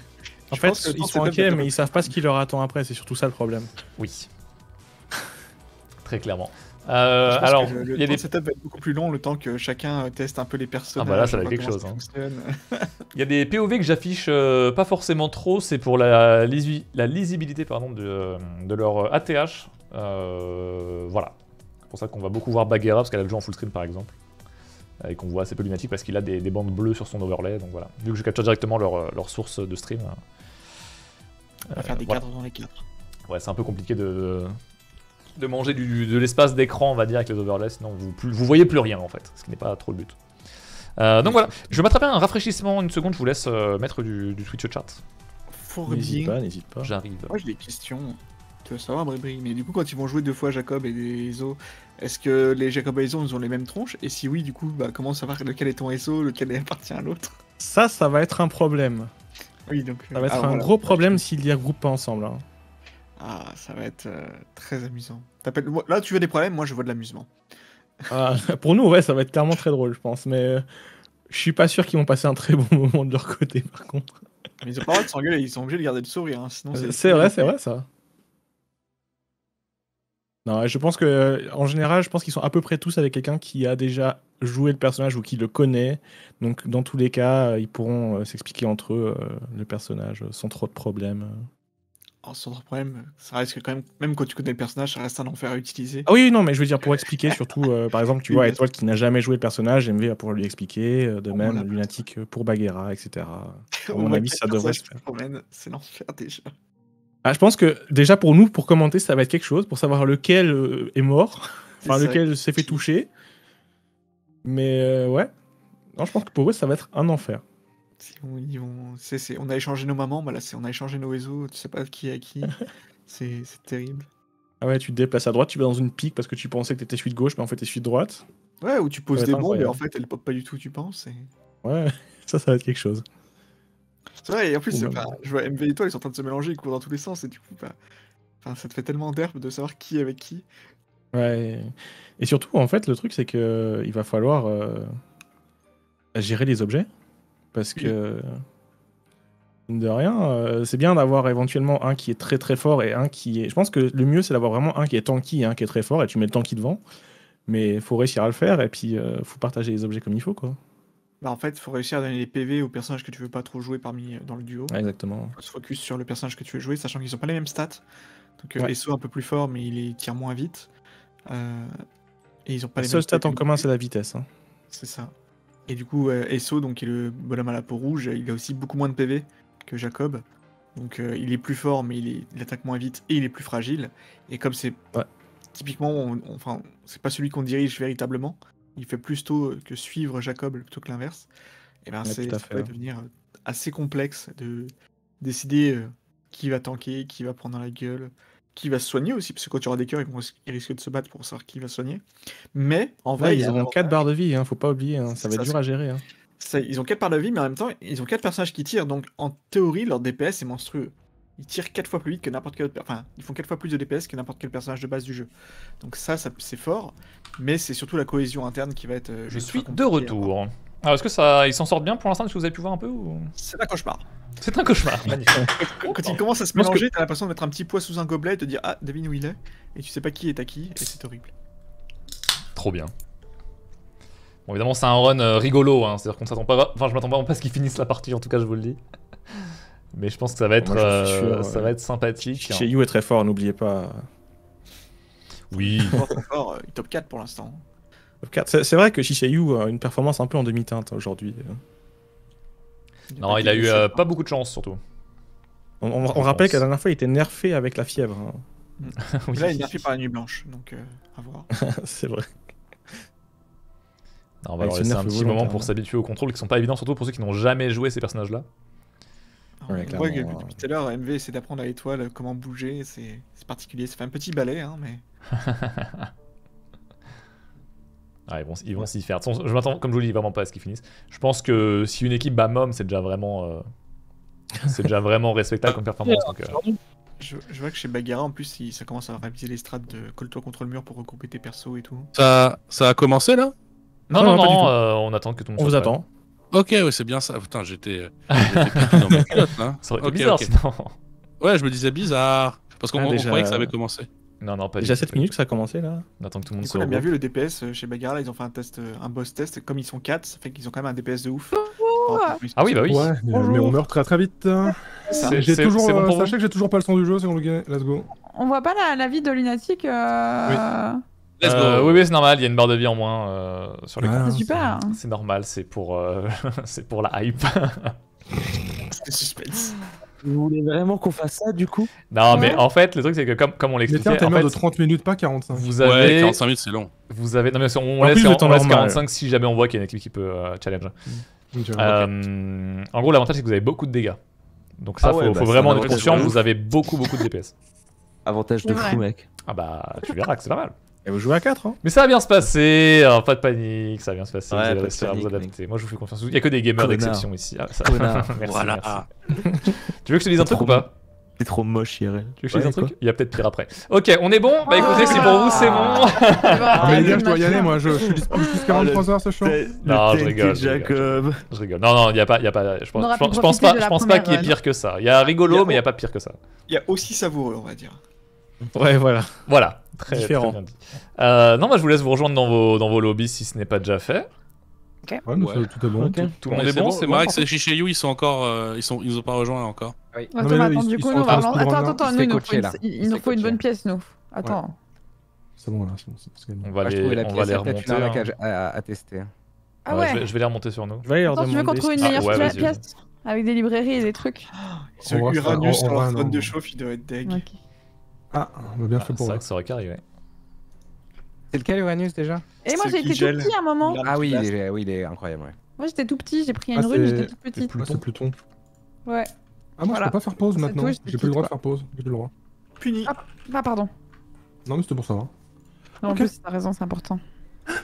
en fait, ils sont inquiets, mais ils savent pas ce qui leur attend après, c'est surtout ça le problème. Oui. très clairement. Euh, alors, le, y a des... setup va être beaucoup plus long le temps que chacun teste un peu les personnages. Ah bah là, ça va quelque chose. Hein. Il y a des POV que j'affiche euh, pas forcément trop, c'est pour la, lisibilité pardon, de, euh, de leur ATH. Euh, voilà. C'est pour ça qu'on va beaucoup voir Bagheera parce qu'elle a le jeu en full screen par exemple. Et qu'on voit assez peu lunatique parce qu'il a des, bandes bleues sur son overlay. Donc voilà. Vu que je capture directement leur, source de stream. On va faire des cadres dans les cadres. Ouais, c'est un peu compliqué de, de manger du, de l'espace d'écran, on va dire, avec les overlays, sinon vous, vous voyez plus rien en fait, ce qui n'est pas trop le but. Euh, donc voilà, je vais m'attraper un rafraîchissement, une seconde, je vous laisse euh, mettre du, du, Twitch chat. N'hésite pas, n'hésite pas. J'arrive. Moi j'ai des questions. Tu vas savoir, BriBri, mais du coup, quand ils vont jouer deux fois Jacob et Iso est-ce que les Jacob et Ezo, ont les mêmes tronches Et si oui, du coup, bah, comment savoir lequel est ton Ezo, lequel appartient à l'autre Ça, ça va être un problème. Oui, donc. Ça va euh, être ah, un gros problème s'ils les regroupent pas ensemble. Hein. Ah, ça va être euh, très amusant. Là, tu veux des problèmes, moi je vois de l'amusement. Ah, pour nous, ouais, ça va être clairement très drôle, je pense. Mais euh, je suis pas sûr qu'ils vont passer un très bon moment de leur côté, par contre. Mais ils ont pas le de s'engueuler, ils sont obligés de garder le sourire. Hein, sinon c'est vrai, c'est vrai ça. Non, je pense que euh, en général, je pense qu'ils sont à peu près tous avec quelqu'un qui a déjà joué le personnage ou qui le connaît. Donc, dans tous les cas, ils pourront s'expliquer entre eux le personnage sans trop de problèmes. Oh, sans trop problème, ça reste quand même, même quand tu connais le personnage, ça reste un enfer à utiliser. Ah oui, non, mais je veux dire pour expliquer, surtout euh, par exemple, tu vois, Étoile qui n'a jamais joué le personnage, MV pouvoir lui expliquer, euh, de oh, même Lunatic euh, pour Baguera, etc. À mon oh, avis, ça devrait se faire. C'est l'enfer déjà. Ah, je pense que déjà pour nous, pour commenter, ça va être quelque chose, pour savoir lequel est mort, enfin lequel s'est fait toucher. Mais ouais, non, je pense que pour eux, ça va être un enfer on, a échangé nos mamans, on a échangé nos réseaux, tu sais pas qui est à qui. c'est terrible. Ah ouais, tu te déplaces à droite, tu vas dans une pique parce que tu pensais que t'étais celui de gauche, mais en fait t'es celui de droite. Ouais, ou tu poses des bombes en fait, elles pop pas du tout, tu penses. Ouais, ça, ça va être quelque chose. C'est vrai, et en plus, je vois MV et toi, ils sont en train de se mélanger, ils courent dans tous les sens, et du coup, bah... ça te fait tellement d'herbe de savoir qui est avec qui. Ouais. Et surtout, en fait, le truc, c'est que il va falloir euh, gérer les objets. Parce que, de rien, euh, c'est bien d'avoir éventuellement un qui est très très fort et un qui est. Je pense que le mieux, c'est d'avoir vraiment un qui est tanky et un qui est très fort et tu mets le tanky devant. Mais faut réussir à le faire et puis euh, faut partager les objets comme il faut, quoi. Bah en fait, faut réussir à donner les PV aux personnages que tu veux pas trop jouer parmi euh, dans le duo. exactement. Faut se focus sur le personnage que tu veux jouer, sachant qu'ils ont pas les mêmes stats. Donc les Esso un peu plus forts mais il les tire moins vite. et ils ont pas les mêmes stats. La seule stat en commun, c'est la vitesse. Hein. C'est ça. Et du coup, euh, Esso, donc, qui est le bonhomme à la peau rouge, il a aussi beaucoup moins de PV que Jacob. Donc euh, il est plus fort, mais il, attaque moins vite et il est plus fragile. Et comme c'est typiquement, enfin, c'est pas celui qu'on dirige véritablement. Il fait plus tôt que suivre Jacob plutôt que l'inverse. Et bien ça va hein. devenir euh, assez complexe de décider qui va tanker, qui va prendre la gueule, qui va se soigner aussi, parce que quand tu aura des cœurs, ils, risquent de se battre pour savoir qui va soigner. Mais en vrai, ils, ont auront 4 barres de vie, hein, faut pas oublier, hein, ça va être dur à gérer. Hein. ils ont 4 barres de vie, mais en même temps, ils ont 4 personnages qui tirent, donc en théorie, leur DPS est monstrueux. Ils tirent 4 fois plus vite que n'importe quel autre. Enfin, ils font 4 fois plus de DPS que n'importe quel personnage de base du jeu. Donc ça, c'est fort, mais c'est surtout la cohésion interne qui va être. Euh, je suis de hein. retour. Alors, ah, est-ce que ça, ils s'en sortent bien pour l'instant Est-ce que vous avez pu voir un peu ou... C'est un cauchemar. C'est un cauchemar. magnifique. quand il oh. commence à se mélanger, t'as l'impression de mettre un petit poids sous un gobelet et te dire ah devine où il est et tu sais pas qui est à qui et c'est horrible. Trop bien. Bon évidemment c'est un run euh, rigolo, hein, c'est-à-dire qu'on s'attend pas, enfin je m'attends pas à ce qu'ils finissent la partie en tout cas je vous le dis. Mais je pense que ça va être, euh, ça va être sympathique. Chez hein. You est très fort, n'oubliez pas. Oui. il est euh, top 4 pour l'instant. C'est vrai que Shishayu a une performance un peu en demi-teinte aujourd'hui. Non, il a eu euh, pas beaucoup de chance surtout. On, rappelle qu'à la dernière fois, il était nerfé avec la fièvre. Hein. Là, il est nerfé par la nuit blanche, donc euh, à voir. c'est vrai. on va ah, leur laisser un petit moment pour s'habituer aux contrôles qui sont pas évidents, surtout pour ceux qui n'ont jamais joué ces personnages-là. Ah, depuis tout à l'heure, MV essaie d'apprendre à l'étoile comment bouger, c'est particulier, ça fait un petit ballet hein, mais... Ah, ils vont s'y faire. Je m'attends, comme je vous le dis, vraiment pas à ce qu'ils finissent. Je pense que si une équipe bat Mom, c'est déjà vraiment, euh, c'est déjà vraiment respectable comme performance. Euh. je, je, vois que chez Bagara, en plus, ça commence à réviser les strats de colle-toi contre le mur pour regrouper tes persos et tout. Ça, ça a commencé là Non, non, non, euh, on attend que tout le monde. On vous attend. Ok, ouais, c'est bien ça. Putain, j'étais là. Ça aurait été bizarre, Ouais, je me disais bizarre parce qu'on ah, croyait que ça avait commencé. Non, non, pas Déjà 7 minutes que ça a commencé là On attend que tout le monde soit. On a bien vu le DPS euh, chez là, ils ont fait un test, euh, un boss test. Comme ils sont 4, ça fait qu'ils ont quand même un DPS de ouf. Ah oui, bah oui. mais on meurt très très vite. Hein. J'ai toujours. Euh, sachez que j'ai toujours pas le son du jeu, c'est le gagne. Let's go. On voit pas la, vie de Lunatic. Let's go. oui, oui, c'est normal, il y a une barre de vie en moins sur le C'est super. Hein. C'est normal, c'est pour, c'est pour la hype. C'est suspense. Vous voulez vraiment qu'on fasse ça du coup Non, mais en fait, le truc c'est que comme, comme on l'expliquait. C'est un timer de 30 minutes, pas 45. Vous avez... Ouais, 45 minutes c'est long. Vous avez. on, laisse, plus, on, on 45 si jamais on voit qu'il y a une équipe qui peut euh, challenge. Mm. Euh, en gros, l'avantage c'est que vous avez beaucoup de dégâts. Donc ça, ah faut, faut bah, vraiment être conscient, vous avez beaucoup beaucoup de DPS. Avantage de fou, mec. Ah bah, tu verras que c'est pas mal. Et vous jouez à 4 hein Mais ça va bien se passer, alors, pas de panique, ça va bien se passer, vous allez réussir Moi je vous fais confiance, il n'y a que des gamers d'exception ici. Ah, ça... merci, voilà. Merci. tu veux que je te dise un truc ou pas T'es trop moche, IRL. Tu veux que je te dise un truc Il y a peut-être pire après. Ok, on est bon Bah écoutez, c'est pour vous, c'est bon. Ah, ah, mais les gars, je dois y aller, moi. Je, suis jusqu'à ah, heures h ce show. Non, je rigole. Jacob. Je rigole. Non, non, il n'y a je pense, pas, je pense pas qu'il y ait pire que ça. Il y a rigolo, mais il n'y a pas pire que ça. Il y a aussi savoureux, on va dire. Ouais, voilà. Voilà. Très différent. Euh, non, bah, je vous laisse vous rejoindre dans vos, dans vos lobbies si ce n'est pas déjà fait. ok Ouais, tout est bon. Tout, est, bon. C'est marrant que chez You, ils sont encore, euh, ils sont, ils ont pas rejoint là encore. attends, attends, attends, attends, nous, il, nous faut une bonne pièce, nous. Attends. C'est bon là, c'est bon. On va ah, les, on va les remonter. Hein. à, tester. Ah ouais. Je vais les remonter sur nous. Attends, tu veux qu'on trouve une meilleure ah, pièce avec des librairies et des trucs. Oh, ce Uranus un zone de chauffe, il doit être deg. Ah, on va bien ah, fait pour ça. C'est ça aurait C'est lequel Uranus déjà Et moi j'ai été tout petit à un moment. Ah oui, il est, oui, il est incroyable, ouais. Moi j'étais tout petit, j'ai pris ah, une rune, j'étais tout petite. C'est Pluton. Ouais. Ah, moi je peux pas faire pause maintenant. J'ai plus le droit de faire pause. J'ai plus le droit. Puni. Ah, ah pardon. Non, mais c'était pour savoir. Hein. Non, en plus, t'as raison, c'est important.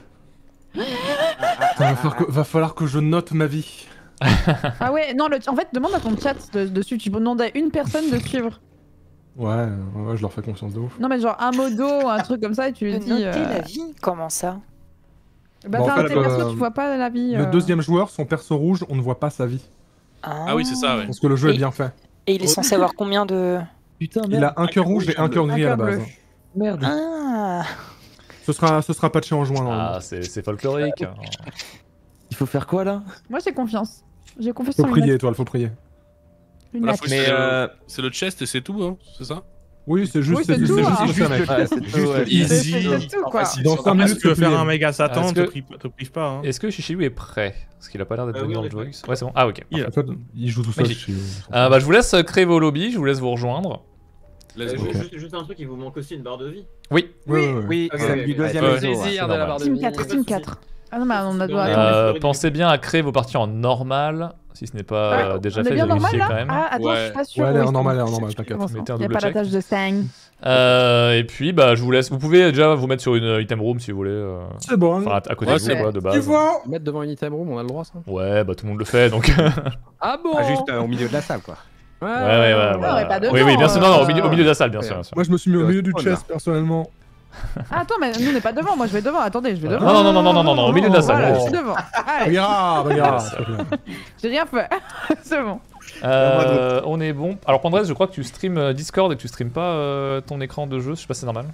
va, va, falloir que, je note ma vie. ah ouais, non, en fait, demande à ton chat dessus. Tu demander à une personne de suivre. Ouais, je leur fais confiance de ouf. Non, mais genre un modo, un truc comme ça, et tu lui dis. Noter euh, la vie Comment ça Bah, t'as un euh, tu vois pas la vie. Le euh. deuxième joueur, son perso rouge, on ne voit pas sa vie. Ah, ah oui, c'est ça, ouais. Parce que le jeu est bien fait. Et il est censé avoir combien de. Putain, Il a un cœur ah, rouge et un cœur gris à la base. Merde. Hein. Ah Ce sera, sera patché en juin. Hein. Ah, c'est folklorique. Il faut faire quoi là Moi, j'ai confiance. J'ai confiance en faut prier, étoile, faut prier mais euh... c'est le chest et c'est tout, hein, c'est ça oui, c'est juste, oui, c'est juste, hein. juste, Easy. Si Dans 5 minutes, tu veux faire un méga Satan, ne te prive pas. Hein. Est-ce que Shishibu est prêt Parce qu'il a pas l'air d'être venu dans le Ouais, c'est bon. Ah, ok. Il, joue tout seul. Euh, bah, je vous laisse euh, créer vos lobbies, je vous laisse vous rejoindre. Euh, okay. juste, un truc, il vous manque aussi une barre de vie. Oui, oui, oui. oui. Ah, du deuxième plaisir de la Team 4, team 4. Ah on euh, euh, Pensez bien à créer vos parties en normal, si ce n'est pas euh, déjà fait, bien normal, hein quand même. Ah, attends, ouais. je suis pas sûr. Ouais, elle en normal, en normal, t'inquiète. Mettez un double pas la tâche de sang. Euh, et puis, bah, je vous laisse. Vous pouvez déjà vous mettre sur une item room si vous voulez. C'est bon. Enfin, à, côté de vous, quoi, de base. Tu vois Mettre devant une item room, on a le droit, ça Ouais, bah, tout le monde le fait, donc. ah bon ah, Juste au milieu de la salle, quoi. Ouais, ouais, ouais. ouais, oui, oui, bien sûr. Non, non, au, milieu, au milieu de la salle, bien sûr, bien sûr. Moi, je me suis mis au milieu du chest, personnellement. Ah, attends, mais nous on est pas devant, moi je vais devant, attendez, je vais devant. Non, non, non, non, non, non, non, au milieu de la salle. je suis devant. Regarde, regarde. J'ai rien fait. C'est bon. Euh, on est bon. Alors, Pandres, je crois que tu streams euh, Discord et tu stream pas euh, ton écran de jeu, je sais pas si c'est normal.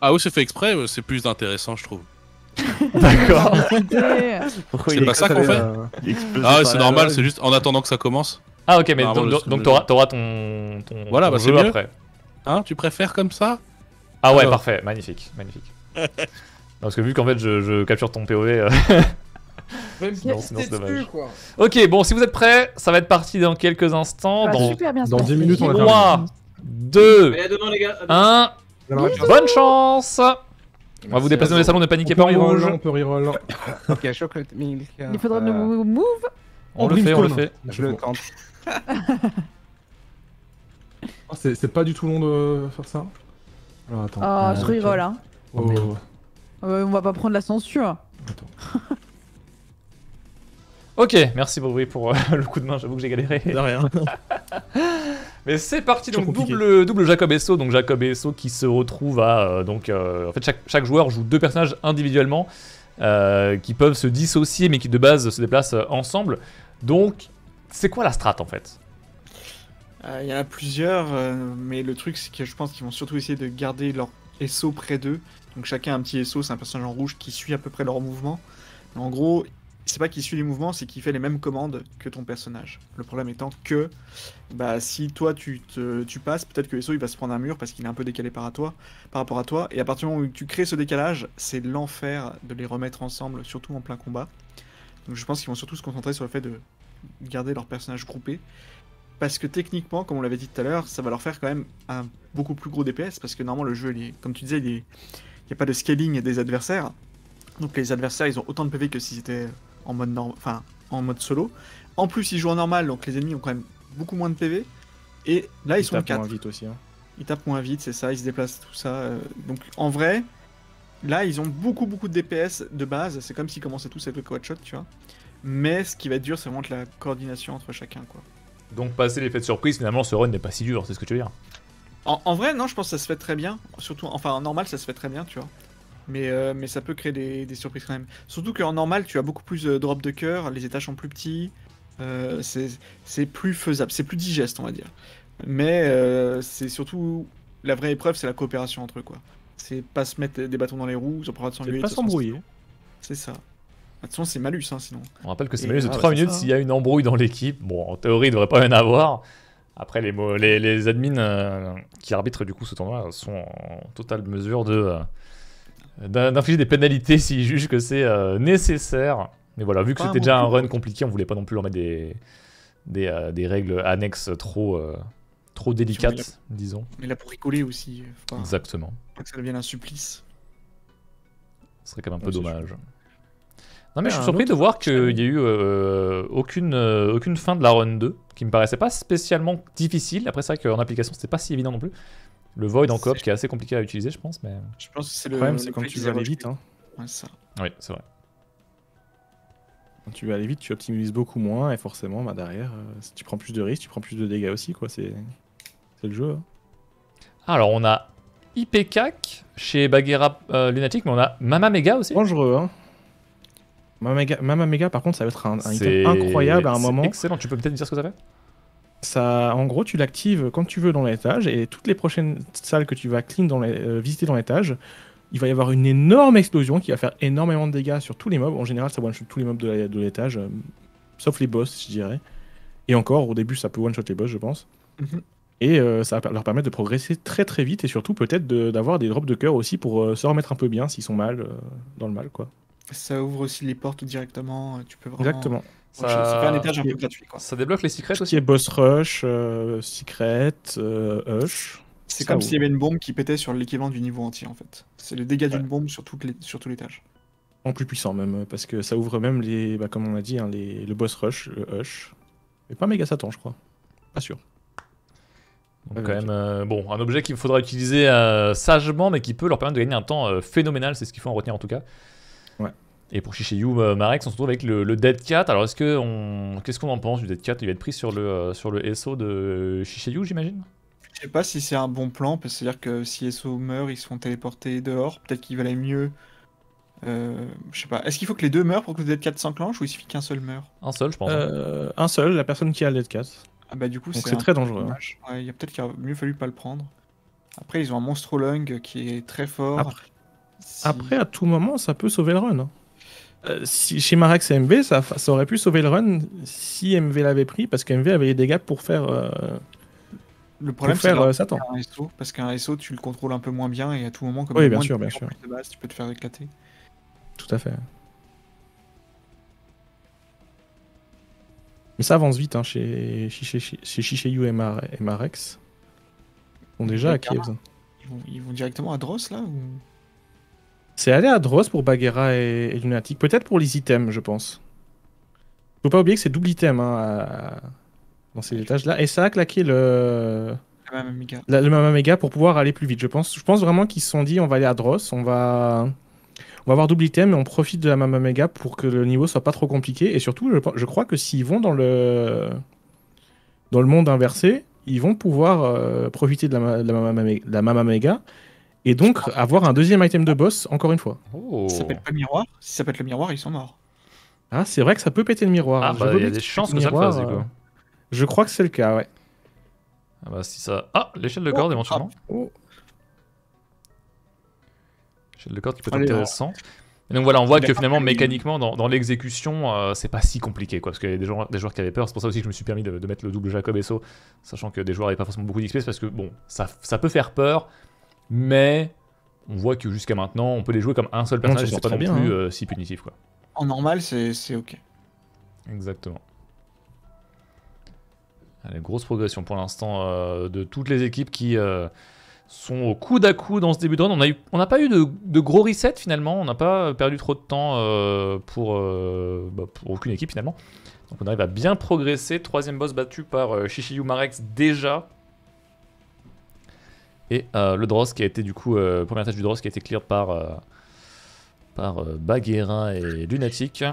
Ah oui, c'est fait exprès, c'est plus intéressant, je trouve. D'accord. c'est pas ça qu'on fait Ah ouais, c'est normal, c'est juste en attendant que ça commence. Ah ok, mais donc, donc t'auras ton, ton, Voilà, bah, c'est mieux. après. Hein, tu préfères comme ça ah ouais, parfait, magnifique, magnifique. parce que vu qu'en fait je, je, capture ton POV. Euh... Même sinon, sinon c'est dommage. Quoi. Ok, bon, si vous êtes prêts, ça va être parti dans quelques instants. Ah, dans, super bien dans 10 minutes, on va 3, 2, 1. Bonne chance! On va vous déplacer dans les salons, ne paniquez pas, on rouge. On peut reroll. ok, chocolate milk. Euh, il faudra nous move. On, le fait, on le fait. Je le tente. Ah, c'est pas du tout long de faire ça. Ah, euh, oh, je rigole, hein. on va pas prendre la censure. ok, merci Bobri pour euh, le coup de main, j'avoue que j'ai galéré. De rien. Mais c'est parti, donc double, double, Jacob Esso, donc Jacob Esso qui se retrouve à... Euh, donc, en fait, chaque, chaque, joueur joue deux personnages individuellement, qui peuvent se dissocier, mais qui de base se déplacent ensemble. Donc, c'est quoi la strat en fait euh, il y en a plusieurs, euh, mais le truc, c'est que je pense qu'ils vont surtout essayer de garder leur SO près d'eux. Donc chacun a un petit SO, c'est un personnage en rouge qui suit à peu près leur mouvement. en gros, c'est pas qu'il suit les mouvements, c'est qu'il fait les mêmes commandes que ton personnage. Le problème étant que bah, si toi tu, te, passes, peut-être que SO il va se prendre un mur parce qu'il est un peu décalé par, par rapport à toi. Et à partir du moment où tu crées ce décalage, c'est l'enfer de les remettre ensemble, surtout en plein combat. Donc je pense qu'ils vont surtout se concentrer sur le fait de garder leur personnage groupé. Parce que techniquement, comme on l'avait dit tout à l'heure, ça va leur faire quand même un beaucoup plus gros DPS. Parce que normalement, le jeu, comme tu disais, il n'y a pas de scaling des adversaires. Donc les adversaires, ils ont autant de PV que s'ils étaient en mode, enfin, en mode solo. En plus, ils jouent en normal, donc les ennemis ont quand même beaucoup moins de PV. Et là, ils, ils sont tapent moins vite aussi. Hein. Ils tapent moins vite, c'est ça, ils se déplacent, tout ça. Euh. Donc en vrai, là, ils ont beaucoup, beaucoup de DPS de base. C'est comme s'ils commençaient tous avec le quad shot, tu vois. Mais ce qui va être dur, c'est vraiment la coordination entre chacun, quoi. Donc, passer l'effet de surprise, finalement, ce run n'est pas si dur, c'est ce que tu veux dire. En, vrai, non, je pense que ça se fait très bien. Surtout, enfin, en normal, ça se fait très bien, tu vois. Mais, euh, mais ça peut créer des, surprises quand même. Surtout qu'en normal, tu as beaucoup plus de drops de cœur, les étages sont plus petits. Euh, c'est plus faisable, c'est plus digeste, on va dire. Mais euh, c'est surtout. La vraie épreuve, c'est la coopération entre eux, quoi. C'est pas se mettre des bâtons dans les roues, on pourra C'est pas s'embrouiller. C'est ça. Bah, façon c'est malus, hein, sinon. On rappelle que c'est malus de 3 minutes s'il y a une embrouille dans l'équipe. Bon, en théorie, il devrait pas y en avoir. Après, les, les, les admins euh, qui arbitrent du coup ce tournoi sont en totale mesure de euh, d'infliger des pénalités s'ils jugent que c'est euh, nécessaire. Mais voilà, vu que c'était déjà un run compliqué, on voulait pas non plus leur mettre des, des, règles annexes trop, trop délicates, disons. Mais là pour coller aussi. Exactement. que ça devienne un supplice. Ce serait quand même un peu dommage. Non, mais je suis surpris de voir qu'il n'y a eu euh, aucune, euh, aucune fin de la run 2, qui me paraissait pas spécialement difficile. Après, ça vrai qu'en application, c'était pas si évident non plus. Le void en coop qui est assez compliqué à utiliser, je pense. Mais... Je pense c'est le problème, c'est quand tu veux aller vite. Hein. Ouais, ça. Oui, c'est vrai. Quand tu veux aller vite, tu optimises beaucoup moins et forcément, bah, derrière, euh, tu prends plus de risques, tu prends plus de dégâts aussi. quoi. C'est le jeu. Hein. Alors, on a IPK chez Bagheera Lunatic, mais on a Mama Mega aussi. Dangereux, hein. Mama Mega, par contre, ça va être un, item incroyable à un moment. Excellent, tu peux peut-être dire ce que ça fait ça, en gros, tu l'actives quand tu veux dans l'étage et toutes les prochaines salles que tu vas clean dans euh, visiter dans l'étage, il va y avoir une énorme explosion qui va faire énormément de dégâts sur tous les mobs. En général, ça one-shot tous les mobs de l'étage, euh, sauf les boss, je dirais. Et encore, au début, ça peut one-shot les boss, je pense. Mhm. Et euh, ça va leur permettre de progresser très très vite et surtout peut-être d'avoir des drops de cœur aussi pour se remettre un peu bien s'ils sont mal, dans le mal, quoi. Ça ouvre aussi les portes directement. Euh, tu peux vraiment. Exactement. Ça, fait un étage un peu gratuit. Quoi. Ça débloque les secrets aussi. Qui est boss rush, euh, secret, euh, hush. C'est comme s'il y avait une bombe qui pétait sur l'équivalent du niveau entier en fait. C'est le dégât d'une bombe sur, les, tout l'étage. En plus puissant même, parce que ça ouvre même les, bah, comme on a dit, hein, les, le boss rush, le hush. Mais pas méga Satan, je crois. Pas sûr. Donc, quand même, bon, un objet qu'il faudra utiliser sagement, mais qui peut leur permettre de gagner un temps phénoménal, c'est ce qu'il faut en retenir en tout cas. Et pour Shishayu euh, Marek, on se retrouve avec le, Dead Cat. Alors, est-ce que on... qu'est-ce qu'on en pense du Dead Cat Il va être pris sur le, euh, sur le SO de Shishayu, j'imagine Je sais pas si c'est un bon plan, parce que c'est-à-dire que si SO meurt, ils se font téléporter dehors. Peut-être qu'il valait mieux. Euh, je sais pas. Est-ce qu'il faut que les deux meurent pour que le Dead Cat s'enclenche ou il suffit qu'un seul meure Un seul, je pense. Hein. un seul, la personne qui a le Dead Cat. Ah bah du coup, c'est très dangereux. Hein. il y a peut-être qu'il a mieux fallu pas le prendre. Après, ils ont un monstre lung qui est très fort. Après, Après à tout moment, ça peut sauver le run. Hein. Euh, si, chez Marex et MV, ça, aurait pu sauver le run si MV l'avait pris, parce que MV avait les dégâts pour faire. Euh, le problème, c'est euh, parce qu'un SO, tu le contrôles un peu moins bien et à tout moment, comme oui, bien sûr, bien tu peux te faire éclater. Tout à fait. Mais ça avance vite hein, chez, chez, chez, et, Marex. Ils déjà à Kiev. Ils vont, directement à Dross là c'est aller à Dross pour Bagheera et, Lunatic. Peut-être pour les items, je pense. Faut pas oublier que c'est double item hein, dans ces étages-là. Et ça a claqué le... le Mamaméga pour pouvoir aller plus vite, je pense. Je pense vraiment qu'ils se sont dit on va aller à Dross, on va... On va avoir double item et on profite de la Mamaméga pour que le niveau soit pas trop compliqué. Et surtout, je, crois que s'ils vont dans le... dans le monde inversé, ils vont pouvoir euh, profiter de la, de la et donc avoir un deuxième item de boss, encore une fois. Si ça pète le miroir, ça le miroir, ils sont morts. Ah, c'est vrai que ça peut péter le miroir. Ah, bah, il y a des chances que ça fasse, du coup. Euh, je crois que c'est le cas, ouais. Ah, bah, si ça. Ah, l'échelle de corde, oh, éventuellement. Ah. Oh. L'échelle de corde qui peut être intéressante. intéressant. donc voilà, on voit que finalement, mécaniquement, dans, l'exécution, euh, c'est pas si compliqué, quoi, parce qu'il y a des joueurs, des joueurs qui avaient peur. C'est pour ça aussi que je me suis permis de, mettre le double Jacob sachant que des joueurs n'avaient pas forcément beaucoup d'XP, parce que bon, ça, ça peut faire peur, mais on voit que jusqu'à maintenant, on peut les jouer comme un seul personnage, c'est pas non bien, plus hein. euh, si punitif quoi. En normal, c'est ok. Exactement. Allez, grosse progression pour l'instant euh, de toutes les équipes qui euh, sont au coup d'à-coup dans ce début de run. On n'a pas eu de, gros reset finalement, on n'a pas perdu trop de temps pour, bah, pour, aucune équipe finalement. Donc on arrive à bien progresser. Troisième boss battu par Shishiyu Marex déjà et euh, le Dross qui a été du coup, euh, première du Dross qui a été clear par, euh, par euh, et Lunatic. Ils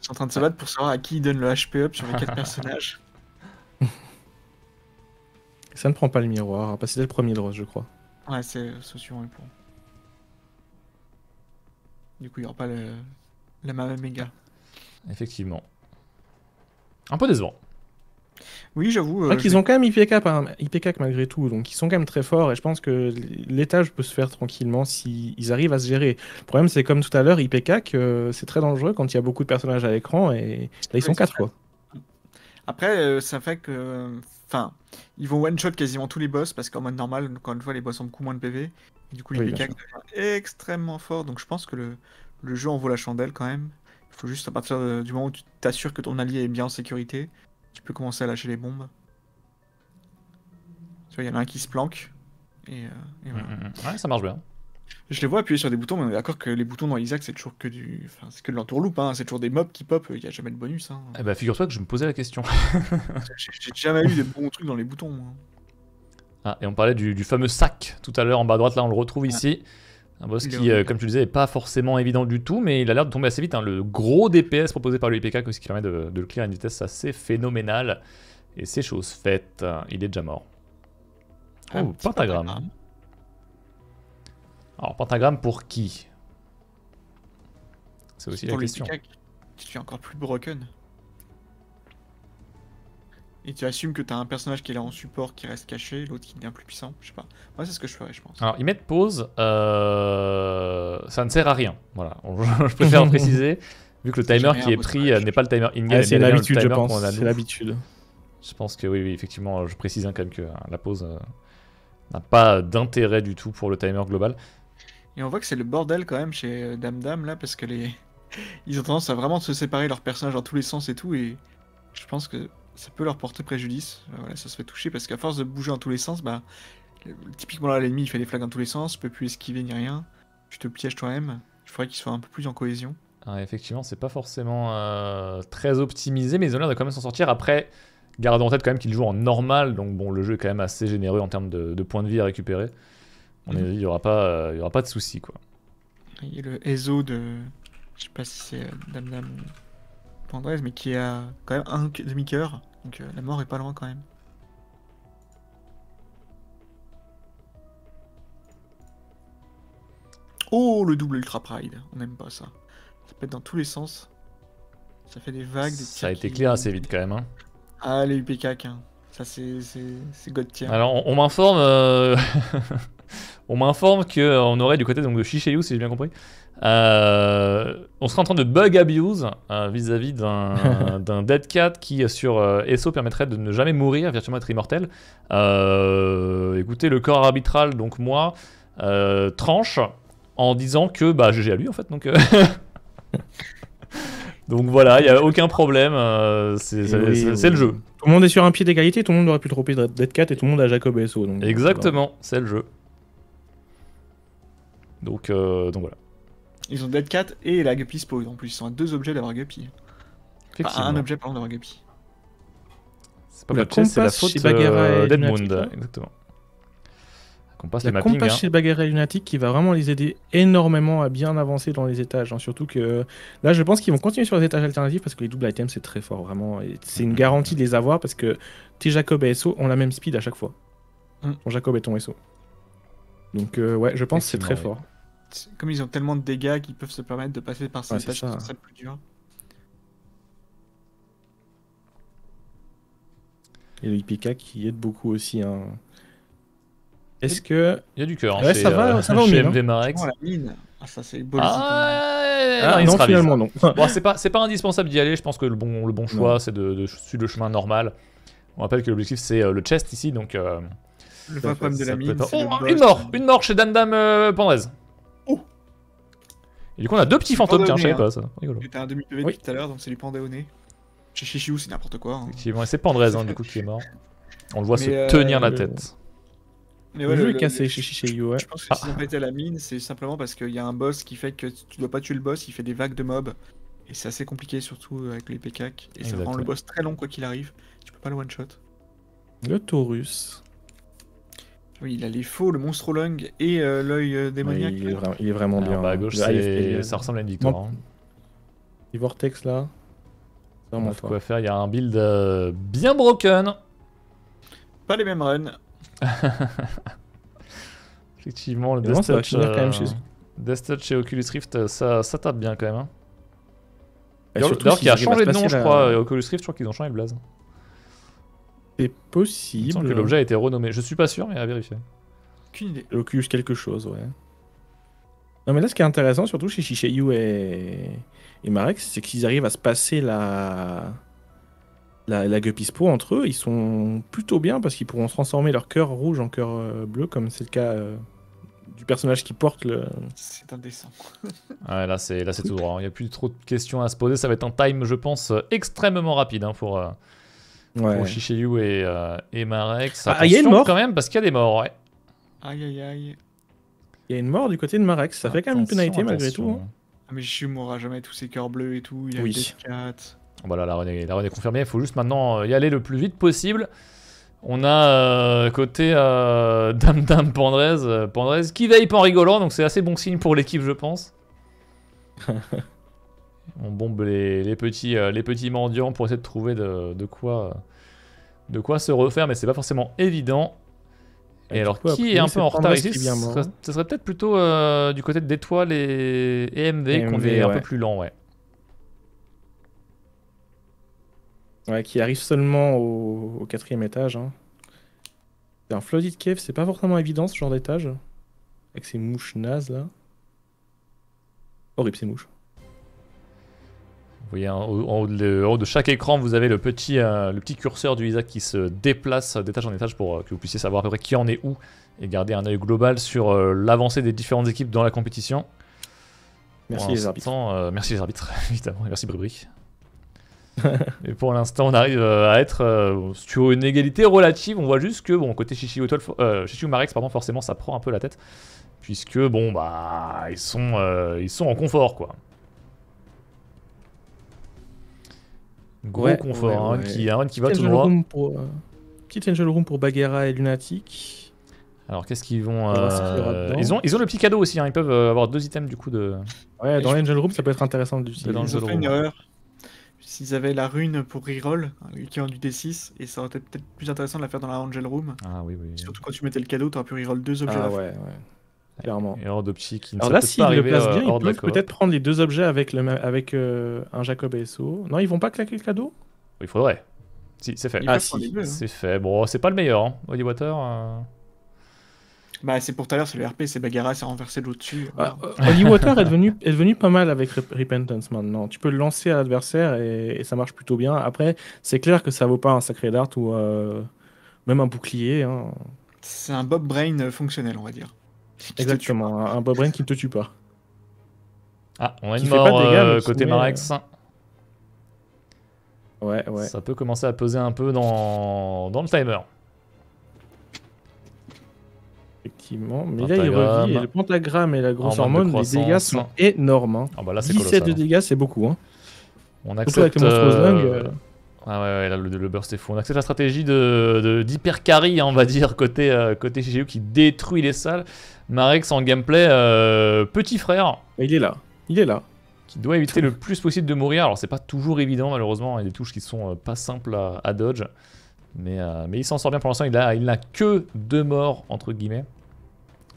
sont en train de se battre pour savoir à qui ils donnent le HP up sur les 4 personnages. Ça ne prend pas le miroir, hein, parce c'était le premier Dross je crois. Ouais, c'est suivant et pour. Du coup, il n'y aura pas le... la Mama Mega. Effectivement. Un peu décevant. Oui, j'avoue. Euh, ah, qu'ils ils ont quand même IPK, IPK, malgré tout, donc ils sont quand même très forts et je pense que l'étage peut se faire tranquillement s'ils ils arrivent à se gérer. Le problème, c'est comme tout à l'heure, IPK, euh, c'est très dangereux quand il y a beaucoup de personnages à l'écran et là, ils sont quatre, quoi. Après, euh, ça fait que. Enfin, ils vont one-shot quasiment tous les boss parce qu'en mode normal, quand une fois, les boss ont beaucoup moins de PV. du coup, extrêmement fort, donc je pense que le, jeu en vaut la chandelle quand même. Il faut juste, à partir du moment où tu t'assures que ton allié est bien en sécurité. Tu peux commencer à lâcher les bombes. Tu vois, il y en a un qui se planque. Et, euh, mm, mm, mm. Ouais, ça marche bien. Je les vois appuyer sur des boutons, mais on est d'accord que les boutons dans Isaac, c'est toujours que du, c'est que de l'entourloupe, hein. c'est toujours des mobs qui pop, il n'y a jamais de bonus. Hein. Eh bah, figure-toi que je me posais la question. J'ai jamais eu de bons trucs dans les boutons. Moi. Ah, et on parlait du, fameux sac tout à l'heure en bas à droite, là on le retrouve ah. ici. Un boss qui, euh, comme tu le disais, n'est pas forcément évident du tout, mais il a l'air de tomber assez vite. Hein. Le gros DPS proposé par le IPK, ce qui permet de, le clear à une vitesse assez phénoménale. Et c'est chose faite, il est déjà mort. Oh, pentagramme. Alors, pentagramme pour qui C'est aussi la question. tu es encore plus broken. Et tu assumes que t'as un personnage qui est là en support, qui reste caché, l'autre qui devient plus puissant. Je sais pas. Moi, c'est ce que je ferais, je pense. Alors, ils mettent pause. Euh, ça ne sert à rien. Voilà. je préfère en préciser. Vu que le timer qui est pris euh, n'est pas le timer in-game. c'est l'habitude, je pense. C'est l'habitude. Je pense que oui, oui, effectivement, euh, je précise hein, quand même que la pause n'a pas d'intérêt du tout pour le timer global. Et on voit que c'est le bordel quand même chez Dame Dame là, parce que les ils ont tendance à vraiment se séparer leurs personnages dans tous les sens et tout, et je pense que ça peut leur porter préjudice. Euh, voilà, ça se fait toucher parce qu'à force de bouger en tous les sens, bah, typiquement là, l'ennemi il fait des flags en tous les sens, tu peux plus esquiver ni rien. Tu te pièges toi-même. Il faudrait qu'il soit un peu plus en cohésion. Ah, effectivement, c'est pas forcément euh, très optimisé, mais ils ont l'air de quand même s'en sortir. Après, gardons en tête quand même qu'ils jouent en normal, donc bon, le jeu est quand même assez généreux en termes de, points de vie à récupérer. On est mhm. il n'y aura, pas, euh, il y aura pas de soucis, quoi. Il le Ezo de. Je sais pas si c'est mais qui a quand même un demi-coeur. Donc euh, la mort est pas loin quand même. Oh, le double Ultra Pride. On aime pas ça. Ça pète dans tous les sens. Ça fait des vagues. Des ça a été clair assez vite quand même. Hein. Ah, les UPK, hein. ça c'est God tier. Alors, on, on m'informe. Euh... on qu'on euh, aurait du côté donc, de Shishayu, si j'ai bien compris, euh, on serait en train de bug abuse euh, vis-à-vis d'un Dead Cat qui, euh, sur ESO, permettrait de ne jamais mourir, virtuellement être immortel. écoutez, le corps arbitral, donc moi, tranche en disant que bah, GG à lui en fait. Donc, donc voilà, il n'y a aucun problème, c'est le jeu. Tout le monde est sur un pied d'égalité, tout le monde aurait pu tromper Dead Cat et tout le monde a Jacob ESO. Donc, Exactement, c'est le jeu. Donc, donc voilà. Ils ont dead cat et la Guppy Spawn en plus. Ils sont à deux objets d'avoir Guppy. Enfin, à un objet, pardon, d'avoir Guppy. C'est pas la chess, c'est la faute euh, et Moon. Exactement. la mapping, hein. chez Baguera et Lunatic qui va vraiment les aider énormément à bien avancer dans les étages. Hein. Surtout que là, je pense qu'ils vont continuer sur les étages alternatifs parce que les doubles items, c'est très fort, vraiment. C'est une mm. garantie de les avoir parce que tes Jacob et SO ont la même speed à chaque fois. Mm. Ton Jacob et ton SO. Donc, euh, ouais, je pense que c'est très fort comme ils ont tellement de dégâts qu'ils peuvent se permettre de passer par cette ouais, plus dur. Et le IPK qui aide beaucoup aussi. Hein. Est-ce que. Il y a du cœur. Hein, ouais, ça va, euh, ça va au mieux. Hein. Ah, ça, c'est beau. ah, ah non, finalement, non. bon, c'est pas, pas indispensable d'y aller. Je pense que le bon, le bon choix, c'est de, suivre le chemin normal. On rappelle que l'objectif, c'est euh, le chest ici. Donc. Euh, le papa de la mine. Oh, une mort Une mort chez Dandam Pandrez. Oh. Et du coup, on a deux petits fantômes, tiens, je savais pas hein. ça. Rigolo. T'as un demi-PV depuis tout à l'heure, donc c'est du pandéoné au nez. c'est n'importe quoi. Hein. Effectivement, et c'est Pandrez, hein, du coup, qui est mort. On le voit se euh, tenir la tête. Mais ouais, lui casser est Je pense que ah. à la mine, c'est simplement parce qu'il y a un boss qui fait que tu dois pas tuer le boss, il fait des vagues de mobs. Et c'est assez compliqué, surtout euh, avec les PKK. Et ça rend le boss très long, quoi qu'il arrive. Tu peux pas le one-shot. Le Taurus. Oui, il a les faux, le monstre long et euh, l'œil euh, démoniaque. il, est vraiment bien. Bah, à hein. gauche, ça ressemble à une victoire. Il vortex là. Hein. faire, il y a un build euh, bien broken. Pas les mêmes runs. Effectivement, le Death Touch, Death Touch, et Oculus Rift, ça, tape bien quand même. Hein. D'ailleurs, qui a changé de nom, je crois. Oculus Rift, je crois qu'ils ont changé de blaze. C'est possible. que l'objet a été renommé. Je suis pas sûr, mais à vérifier. Aucune idée. L'Oculus quelque chose, ouais. Non, mais là, ce qui est intéressant, surtout chez Shishayu et, Marek, c'est qu'ils arrivent à se passer la. La, la Gupispo entre eux, ils sont plutôt bien parce qu'ils pourront se transformer leur cœur rouge en cœur euh, bleu, comme c'est le cas euh, du personnage qui porte le. C'est indécent. ouais, là, c'est tout droit. Hein. Il n'y a plus trop de questions à se poser. Ça va être un time, je pense, euh, extrêmement rapide hein, pour. Ouais. Pour et, euh, et Marex. Ah, il y a une mort quand même parce qu'il y a des morts, ouais. Aïe aïe aïe. Il y a une mort du côté de Marex, ça fait quand même une pénalité malgré tout. Mais hein. Ah, mais Shishayu mourra jamais tous ses cœurs bleus et tout, il y a oui. des Voilà, oh, bah la run, est, la confirmée, il faut juste maintenant euh, y aller le plus vite possible. On a euh, côté Dame Dame Pandrez, qui veille en rigolant, donc c'est assez bon signe pour l'équipe, je pense. On bombe les, petits, euh, les petits mendiants pour essayer de trouver de, quoi, de quoi se refaire, mais c'est pas forcément évident. Et, alors, qui est un peu en retard ici ce, serait, peut-être plutôt euh, du côté de d'étoiles et EMV qu'on est un peu plus lent, ouais. Ouais, qui arrive seulement au, quatrième étage. Hein. C'est un flooded cave, c'est pas forcément évident ce genre d'étage. Avec ces mouches nazes là. Horrible ces mouches. Vous voyez, en haut, de, chaque écran, vous avez euh, le petit, curseur du Isaac qui se déplace d'étage en étage pour euh, que vous puissiez savoir à peu près qui en est où et garder un œil global sur euh, l'avancée des différentes équipes dans la compétition. Merci les arbitres. merci les arbitres, évidemment, et merci Bribri. et pour l'instant, on arrive à être sur une égalité relative. On voit juste que, bon, côté Chichi ou Marex, pardon, forcément, ça prend un peu la tête. Puisque, bon, bah, ils sont, ils sont en confort, quoi. Gros confort, hein, hein, Qui, un run qui, va tout droit. Pour, euh, Angel Room pour Bagheera et Lunatic. Alors qu'est-ce qu'ils vont euh, ils, ont, ils ont le petit cadeau aussi, hein. ils peuvent euh, avoir deux items du coup de... Ouais, dans l'Angel Room ça peut être intéressant d'utiliser. Ils ont fait une s'ils avaient la rune pour reroll, hein, qui est du D6, et ça aurait peut-être plus intéressant de la faire dans la Angel Room. Ah oui, oui. Surtout quand tu mettais le cadeau, t'aurais pu reroll deux objets. Ah, ouais, ouais clairement. Et hors Alors là, s'il le place euh, bien, il peut peut-être prendre les deux objets avec, le, avec euh, un Jacob et SO. Non, ils vont pas claquer le cadeau Il faudrait. Si, c'est fait. ah, si, hein. c'est fait. Bon, c'est pas le meilleur, hein. Holy Water. Euh. Bah, c'est pour tout à l'heure, c'est le RP, c'est Bagara, c'est renversé de l'au-dessus. Holy ah, Water est devenu, est devenu pas mal avec Repentance maintenant. Tu peux le lancer à l'adversaire et, ça marche plutôt bien. Après, c'est clair que ça vaut pas un sacré d'art ou même un bouclier. Hein. C'est un Bob Brain fonctionnel, on va dire. Exactement, un Bob qui ne te tue pas. Ah, on a une mort euh, côté Marex. Ouais, ouais. Ça peut commencer à peser un peu dans, dans le timer. Effectivement, mais là il revit. Et le pentagramme et la grosse hormone, les dégâts sont énormes. Hein. Ah bah là, 17 colossal. de hein. dégâts, c'est beaucoup. Hein. On accepte. avec ah ouais, là, le, burst est fou. On accepte la stratégie de, d'hyper hein, on va dire, côté, euh, côté GGU qui détruit les salles. Marex en gameplay, euh, petit frère. Il est là, il est là. Qui doit éviter le plus possible de mourir. Alors c'est pas toujours évident malheureusement, il y a des touches qui sont euh, pas simples à, dodge. Mais, mais il s'en sort bien pour l'instant, il n'a il que deux morts entre guillemets.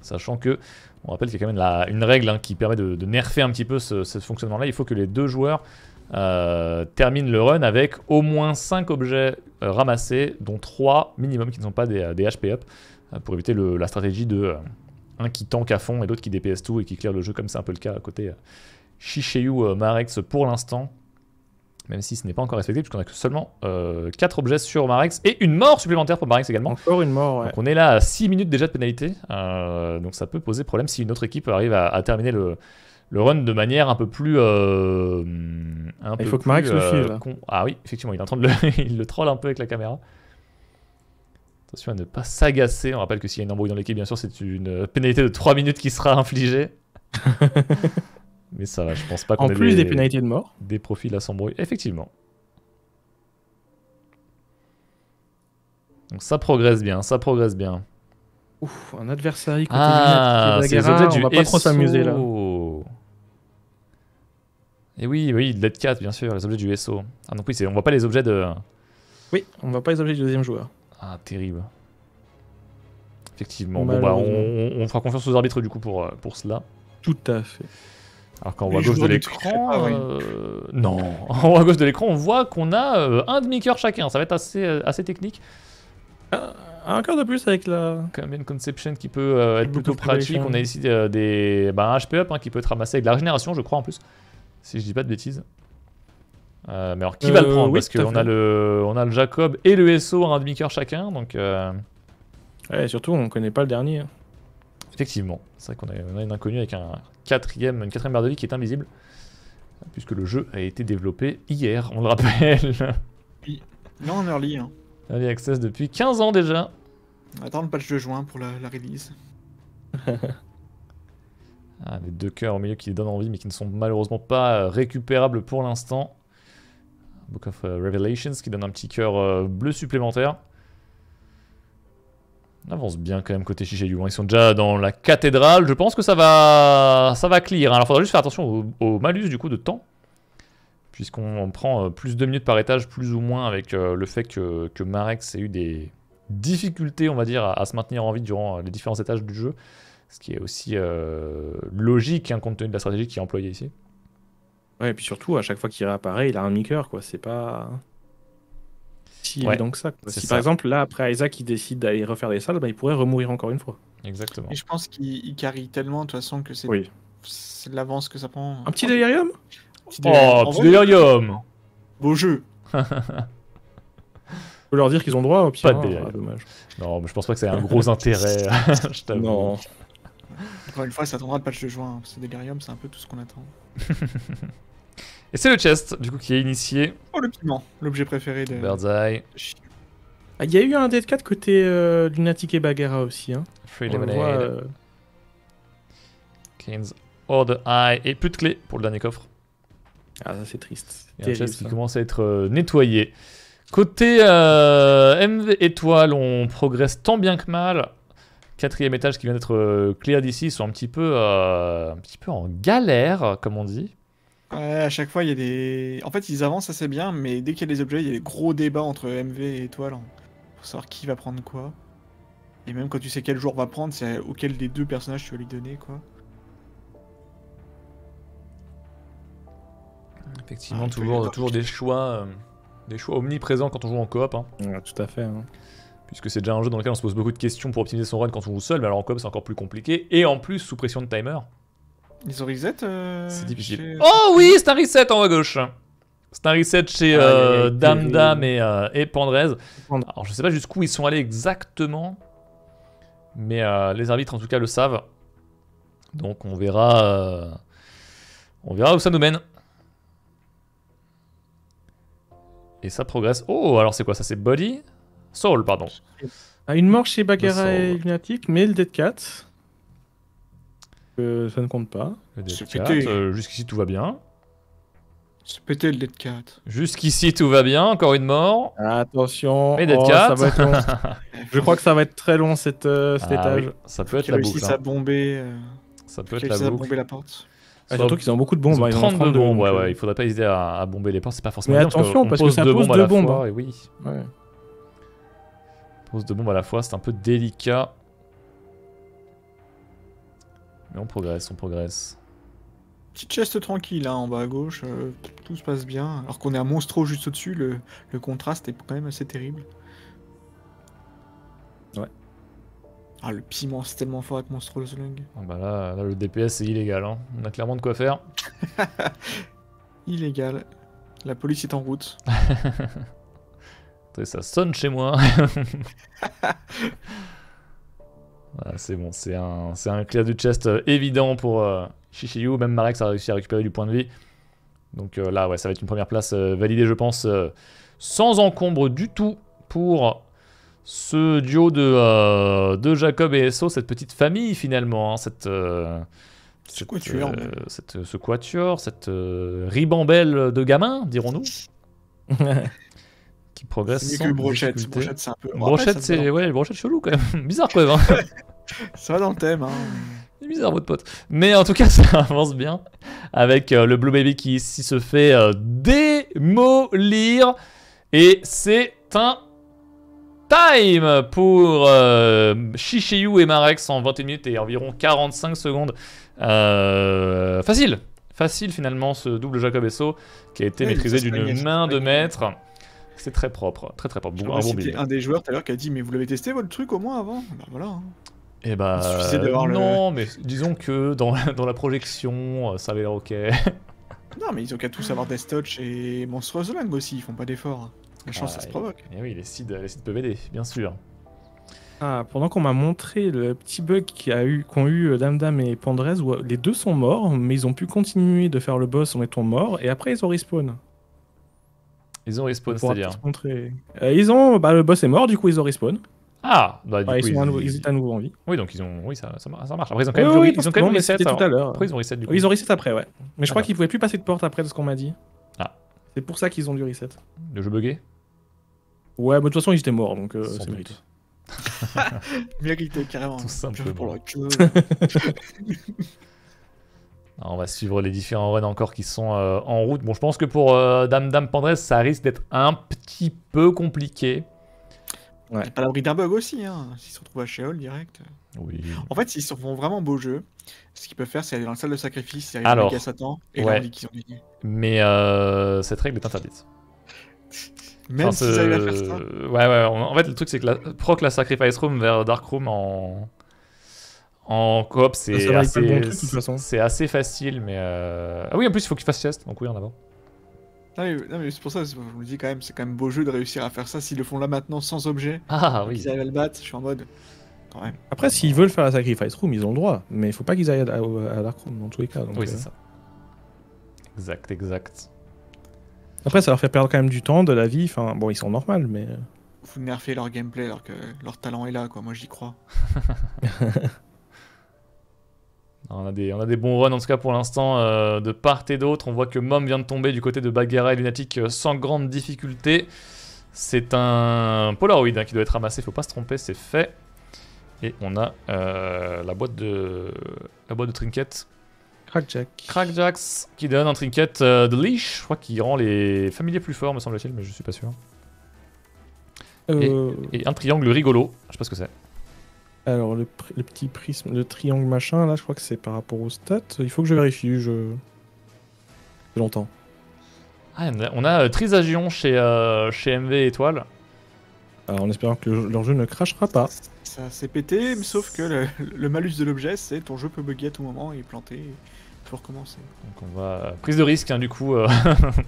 Sachant que, on rappelle qu'il y a quand même une règle hein, qui permet de, nerfer un petit peu ce fonctionnement-là. Il faut que les deux joueurs euh, termine le run avec au moins 5 objets euh, ramassés, dont 3 minimum qui ne sont pas des, HP euh, up, pour éviter la stratégie de un qui tank à fond et l'autre qui DPS tout et qui clear le jeu, comme c'est un peu le cas à côté Shishayu Marex pour l'instant. Même si ce n'est pas encore respecté, puisqu'on a que seulement 4 objets sur Marex et une mort supplémentaire pour Marex également. Encore une mort, Donc on est là à 6 minutes déjà de pénalité, donc ça peut poser problème si une autre équipe arrive à, à terminer le, le run de manière un peu plus. Euh, il faut que le file. Euh, ah oui, effectivement, il est en train de le, il le troll un peu avec la caméra. Attention à ne pas s'agacer. On rappelle que s'il y a une embrouille dans l'équipe, bien sûr, c'est une pénalité de 3 minutes qui sera infligée. Mais ça va, je pense pas qu'on En plus des, pénalités de mort. Des profils à s'embrouiller. Effectivement. Donc ça progresse bien, ça progresse bien. Ouf, un adversaire côté ah, va pas trop s'amuser là. Et oui, oui, LED 4, bien sûr, les objets du SO. Ah, donc oui, on voit pas les objets de. Oui, on voit pas les objets du deuxième joueur. Ah, terrible. Effectivement. Bon, bah, on, fera confiance aux arbitres du coup pour, euh, pour cela. Tout à fait. Alors on voit à gauche de l'écran, euh... non, en haut à gauche de l'écran, on voit qu'on a euh, un demi-cœur chacun. Ça va être assez, euh, assez technique. Un, de plus avec la. Comme une conception qui peut être plutôt pratique. On a ici des bah, un HP up hein, qui peut être ramassé avec la régénération, je crois en plus si je dis pas de bêtises. Euh, mais alors, qui va le euh, prendre Parce qu'on a le, on a le Jacob et le SO à un demi-cœur chacun, donc... Euh, et surtout, on connaît pas le dernier. Effectivement, c'est vrai qu'on a, une inconnue avec un quatrième, une quatrième barre de vie qui est invisible, puisque le jeu a été développé hier, on le rappelle. non, early. Hein. Early access depuis 15 ans déjà. On attend le patch de juin pour la release. les ah, deux cœurs au milieu qui les donnent envie, mais qui ne sont malheureusement pas euh, récupérables pour l'instant. Book of euh, Revelations qui donne un petit cœur euh, bleu supplémentaire. On avance bien quand même côté Shishayu. Hein. Ils sont déjà dans la cathédrale. Je pense que ça va, ça va clear. Hein. Alors, faudra juste faire attention au, malus du coup de temps. Puisqu'on prend plus de minutes par étage, plus ou moins, avec le fait que, que Marex ait eu des difficultés, on va dire, à se maintenir en vie durant les différents étages du jeu. Ce qui est aussi euh, logique, hein, compte tenu de la stratégie qui est employée ici. Ouais, et puis surtout, à chaque fois qu'il réapparaît, il a un demi quoi. C'est pas si ouais, ça. par exemple, là, après Isaac, il décide d'aller refaire des salles, bah, il pourrait remourir encore une fois. Exactement. Et je pense qu'il carry tellement, de toute façon, que c'est oui. de l'avance que ça prend. Un petit délirium Oh, petit délirium Beau jeu faut leur dire qu'ils ont droit au pire. Pas de hein. délirium. Ah, dommage. Non, mais je pense pas que ça ait un gros intérêt. je non. Encore une fois, ça attendra le patch de juin. Hein, c'est Delirium, c'est un peu tout ce qu'on attend. Et c'est le chest, du coup, qui est initié. Oh, le piment, l'objet préféré de. Bird's Eye. Ah, il y a eu un dead 4 côté euh, Lunatic et Bagheera aussi. Hein. Free Lemonade. Order euh, Eye. Et plus de clés pour le dernier coffre. Ah, ça, c'est triste. Il y a un chest qui commence à être euh, nettoyé. Côté MV Étoile, on progresse tant bien que mal quatrième étage qui vient d'être euh, clair d'ici sont un petit, peu, euh, un petit peu en galère, comme on dit. Ouais, à chaque fois, il y a des. En fait, ils avancent assez bien, mais dès qu'il y a des objets, il y a des gros débats entre MV et Étoile hein, pour savoir qui va prendre quoi. Et même quand tu sais quel jour va prendre, c'est auquel des deux personnages tu vas lui donner, quoi. Effectivement, ah, toujours, toujours des choix, euh, des choix omniprésents quand on joue en coop. Hein. tout à fait. Hein puisque c'est déjà un jeu dans lequel on se pose beaucoup de questions pour optimiser son run quand on joue seul, mais alors en com c'est encore plus compliqué, et en plus sous pression de timer. Ils ont reset euh, C'est difficile. Oh oui, c'est un reset en haut à gauche c'est un reset chez ah, euh, Dame Dame et, euh, et Pandrez. Alors je sais pas jusqu'où ils sont allés exactement, mais les arbitres en tout cas le savent. Donc on verra, on verra où ça nous mène. Et ça progresse. Oh, alors c'est quoi ça C'est Body Soul, pardon. Ah, une mort chez Bagara et Lunatic, mais le Dead Cat. Euh, ça ne compte pas. Le Dead Cat, euh, jusqu'ici tout va bien. C'est pété le Dead Cat. Jusqu'ici tout va bien, encore une mort. Attention. Mais Dead oh, Cat. Ça va être long. Je crois que ça va être très long cette, euh, cet ah étage. Ça peut être la boucle. Hein. À bomber, ça peut être la boucle. bomber la porte. Ah, surtout qu'ils ont beaucoup de bombes. Ils 32, hein, bombes, ouais, ouais. Il faudra pas hésiter à, bomber les portes, c'est pas forcément. Mais attention, parce que, parce que ça pose bombes deux bombes. Fois, hein. et oui. Ouais de bombes à la fois, c'est un peu délicat. Mais on progresse, on progresse. Petite chest tranquille hein, en bas à gauche, euh, tout se passe bien. Alors qu'on est un monstro juste au-dessus, le, contraste est quand même assez terrible. Ouais. Ah le piment c'est tellement fort avec Monstro sling Ah bah là, là le DPS c'est illégal, hein. on a clairement de quoi faire. illégal. La police est en route. ça sonne chez moi. c'est bon, c'est un, un clear du chest euh, évident pour euh, Même Marek a réussi à récupérer du point de vie. Donc euh, là, ouais, ça va être une première place euh, validée, je pense, sans encombre du tout pour ce duo de, de Jacob et Esso, cette petite famille finalement, hein, cette, quatuor, cette, ce quatuor, cette ribambelle de gamin dirons-nous. qui progresse. C'est mieux que Brochette. Brochette, c'est un peu. Brochette, c'est ouais, Brochette chelou quand même. Bizarre quoi. Hein. ça va dans le thème. Hein. C'est bizarre votre pote. Mais en tout cas, ça avance bien. Avec euh, le Blue Baby qui ici se fait euh, démolir. Et c'est un time pour euh, Shichiyu et Marex en 21 minutes et environ 45 secondes. facile. Facile finalement ce double Jacob Esso qui a été maîtrisé d'une main de maître. C'est très propre, très très propre. un, un des joueurs tout à l'heure qui a dit mais vous l'avez testé votre truc au moins avant bah, Voilà. Et hein. eh bah, non, mais disons que dans, la projection, euh, ça avait l'air ok. non, mais ils ont qu'à tous avoir Touch et Monstrous Lang aussi, ils font pas d'efforts. La chance, ça se ah, provoque. Et, eh oui, les seeds, les peuvent bien sûr. Ah, pendant qu'on m'a montré le petit bug qu'ont eu, qu eu Dame Dame et Pandrez, où les deux sont morts, mais ils ont pu continuer de faire le boss en étant morts, et après ils ont respawn. Ils ont respawn, c'est-à-dire euh, Ils ont. Bah, le boss est mort, du coup, ils ont respawn. Ah, bah, du coup, ils, sont étaient à nouveau en vie. Oui, donc ils ont, oui, ça, ça marche. Après, ils ont quand même, oui, ils ont quand même reset. Tout hein. à l'heure. Après, ils ont reset du coup. Ils ont reset après, ouais. Mais je crois ah, qu'ils pouvaient plus passer de porte après de ce qu'on m'a dit. Ah. C'est pour ça qu'ils ont dû reset. Le jeu bugué Ouais, mais de toute façon, ils étaient morts, donc euh, c'est mérité. Mieux qu'ils carrément. Tout simplement. Pour leur queue. On va suivre les différents runs encore qui sont euh, en route. Bon, je pense que pour euh, Dame Dame Pendresse, ça risque d'être un petit peu compliqué. Ouais. Pas l'abri d'un bug aussi, hein, s'ils se retrouvent à Sheol direct. Oui. En fait, s'ils font vraiment beau jeu, ce qu'ils peuvent faire, c'est aller dans la salle de sacrifice, c'est à Satan, et les dit qu'ils ont gagné. Mais euh, cette règle est interdite. Même s'ils si ça faire ça. Ouais, ouais, en fait, le truc, c'est que la... proc la Sacrifice Room vers Dark Room en, en coop, c'est assez, assez facile, mais euh, ah oui, en plus il faut qu'ils fasse sieste, donc oui en avant. Non mais, c'est pour ça, je me dis quand même, c'est quand même beau jeu de réussir à faire ça. S'ils le font là maintenant sans objet, ah, oui. ils arrivent à le battre, je suis en mode. Quand même. Après, s'ils veulent faire la Sacrifice Room, ils ont le droit, mais il faut pas qu'ils aillent à, à, Dark Room dans tous les cas. oui, euh. c'est ça. Exact, exact. Après, ça leur fait perdre quand même du temps, de la vie. Enfin, bon, ils sont normales, mais. Euh. Vous nerfez leur gameplay alors que leur talent est là, quoi. Moi, j'y crois. On a, des, bons runs en tout cas pour l'instant euh, de part et d'autre. On voit que Mom vient de tomber du côté de Bagheera et Lunatic euh, sans grande difficulté. C'est un Polaroid hein, qui doit être ramassé, faut pas se tromper, c'est fait. Et on a euh, la boîte de la boîte de trinkets. Crackjack. Crackjacks qui donne un trinket de leash, je crois qu'il rend les familiers plus forts me semble-t-il, mais je suis pas sûr. Et, et un triangle rigolo, je sais pas ce que c'est. Alors, le, petit prisme, le triangle machin, là, je crois que c'est par rapport aux stats. Il faut que je vérifie, je. longtemps. Ah, on a euh, Trisagion chez, euh, chez MV Étoile. Alors, en espérant que leur jeu ne crachera pas. Ça s'est pété, sauf que le, malus de l'objet, c'est ton jeu peut bugger à tout moment et planter. il faut recommencer. Donc, on va. Euh, prise de risque, hein, du coup.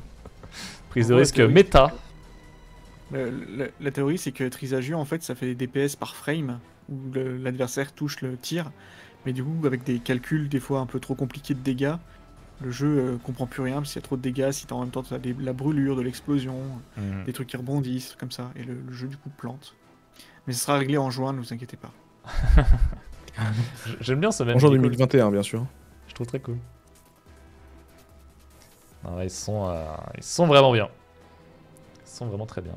Prise de risque méta. la, théorie, c'est que Trisagion, en fait, ça fait des DPS par frame où l'adversaire touche le tir. Mais du coup, avec des calculs des fois un peu trop compliqués de dégâts, le jeu euh, comprend plus rien, s'il y a trop de dégâts, si en même temps as la brûlure, de l'explosion, mm. des trucs qui rebondissent, comme ça, et le, jeu du coup plante. Mais ce sera réglé en juin, ne vous inquiétez pas. J'aime bien ce même. En juin 2021, bien sûr. Je trouve très cool. ils, sont, euh, ils sont vraiment bien. Ils sont vraiment très bien.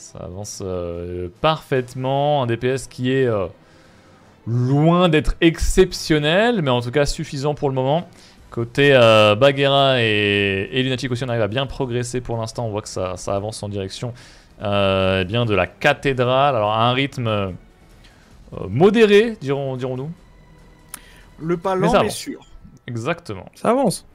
Ça avance euh, parfaitement. Un DPS qui est euh, loin d'être exceptionnel, mais en tout cas suffisant pour le moment. Côté euh, et, Lunatic aussi, on arrive à bien progresser pour l'instant. On voit que ça, avance en direction euh, eh bien de la cathédrale. Alors à un rythme modéré, dirons-nous. le pas lent, sûr. Exactement. Ça avance.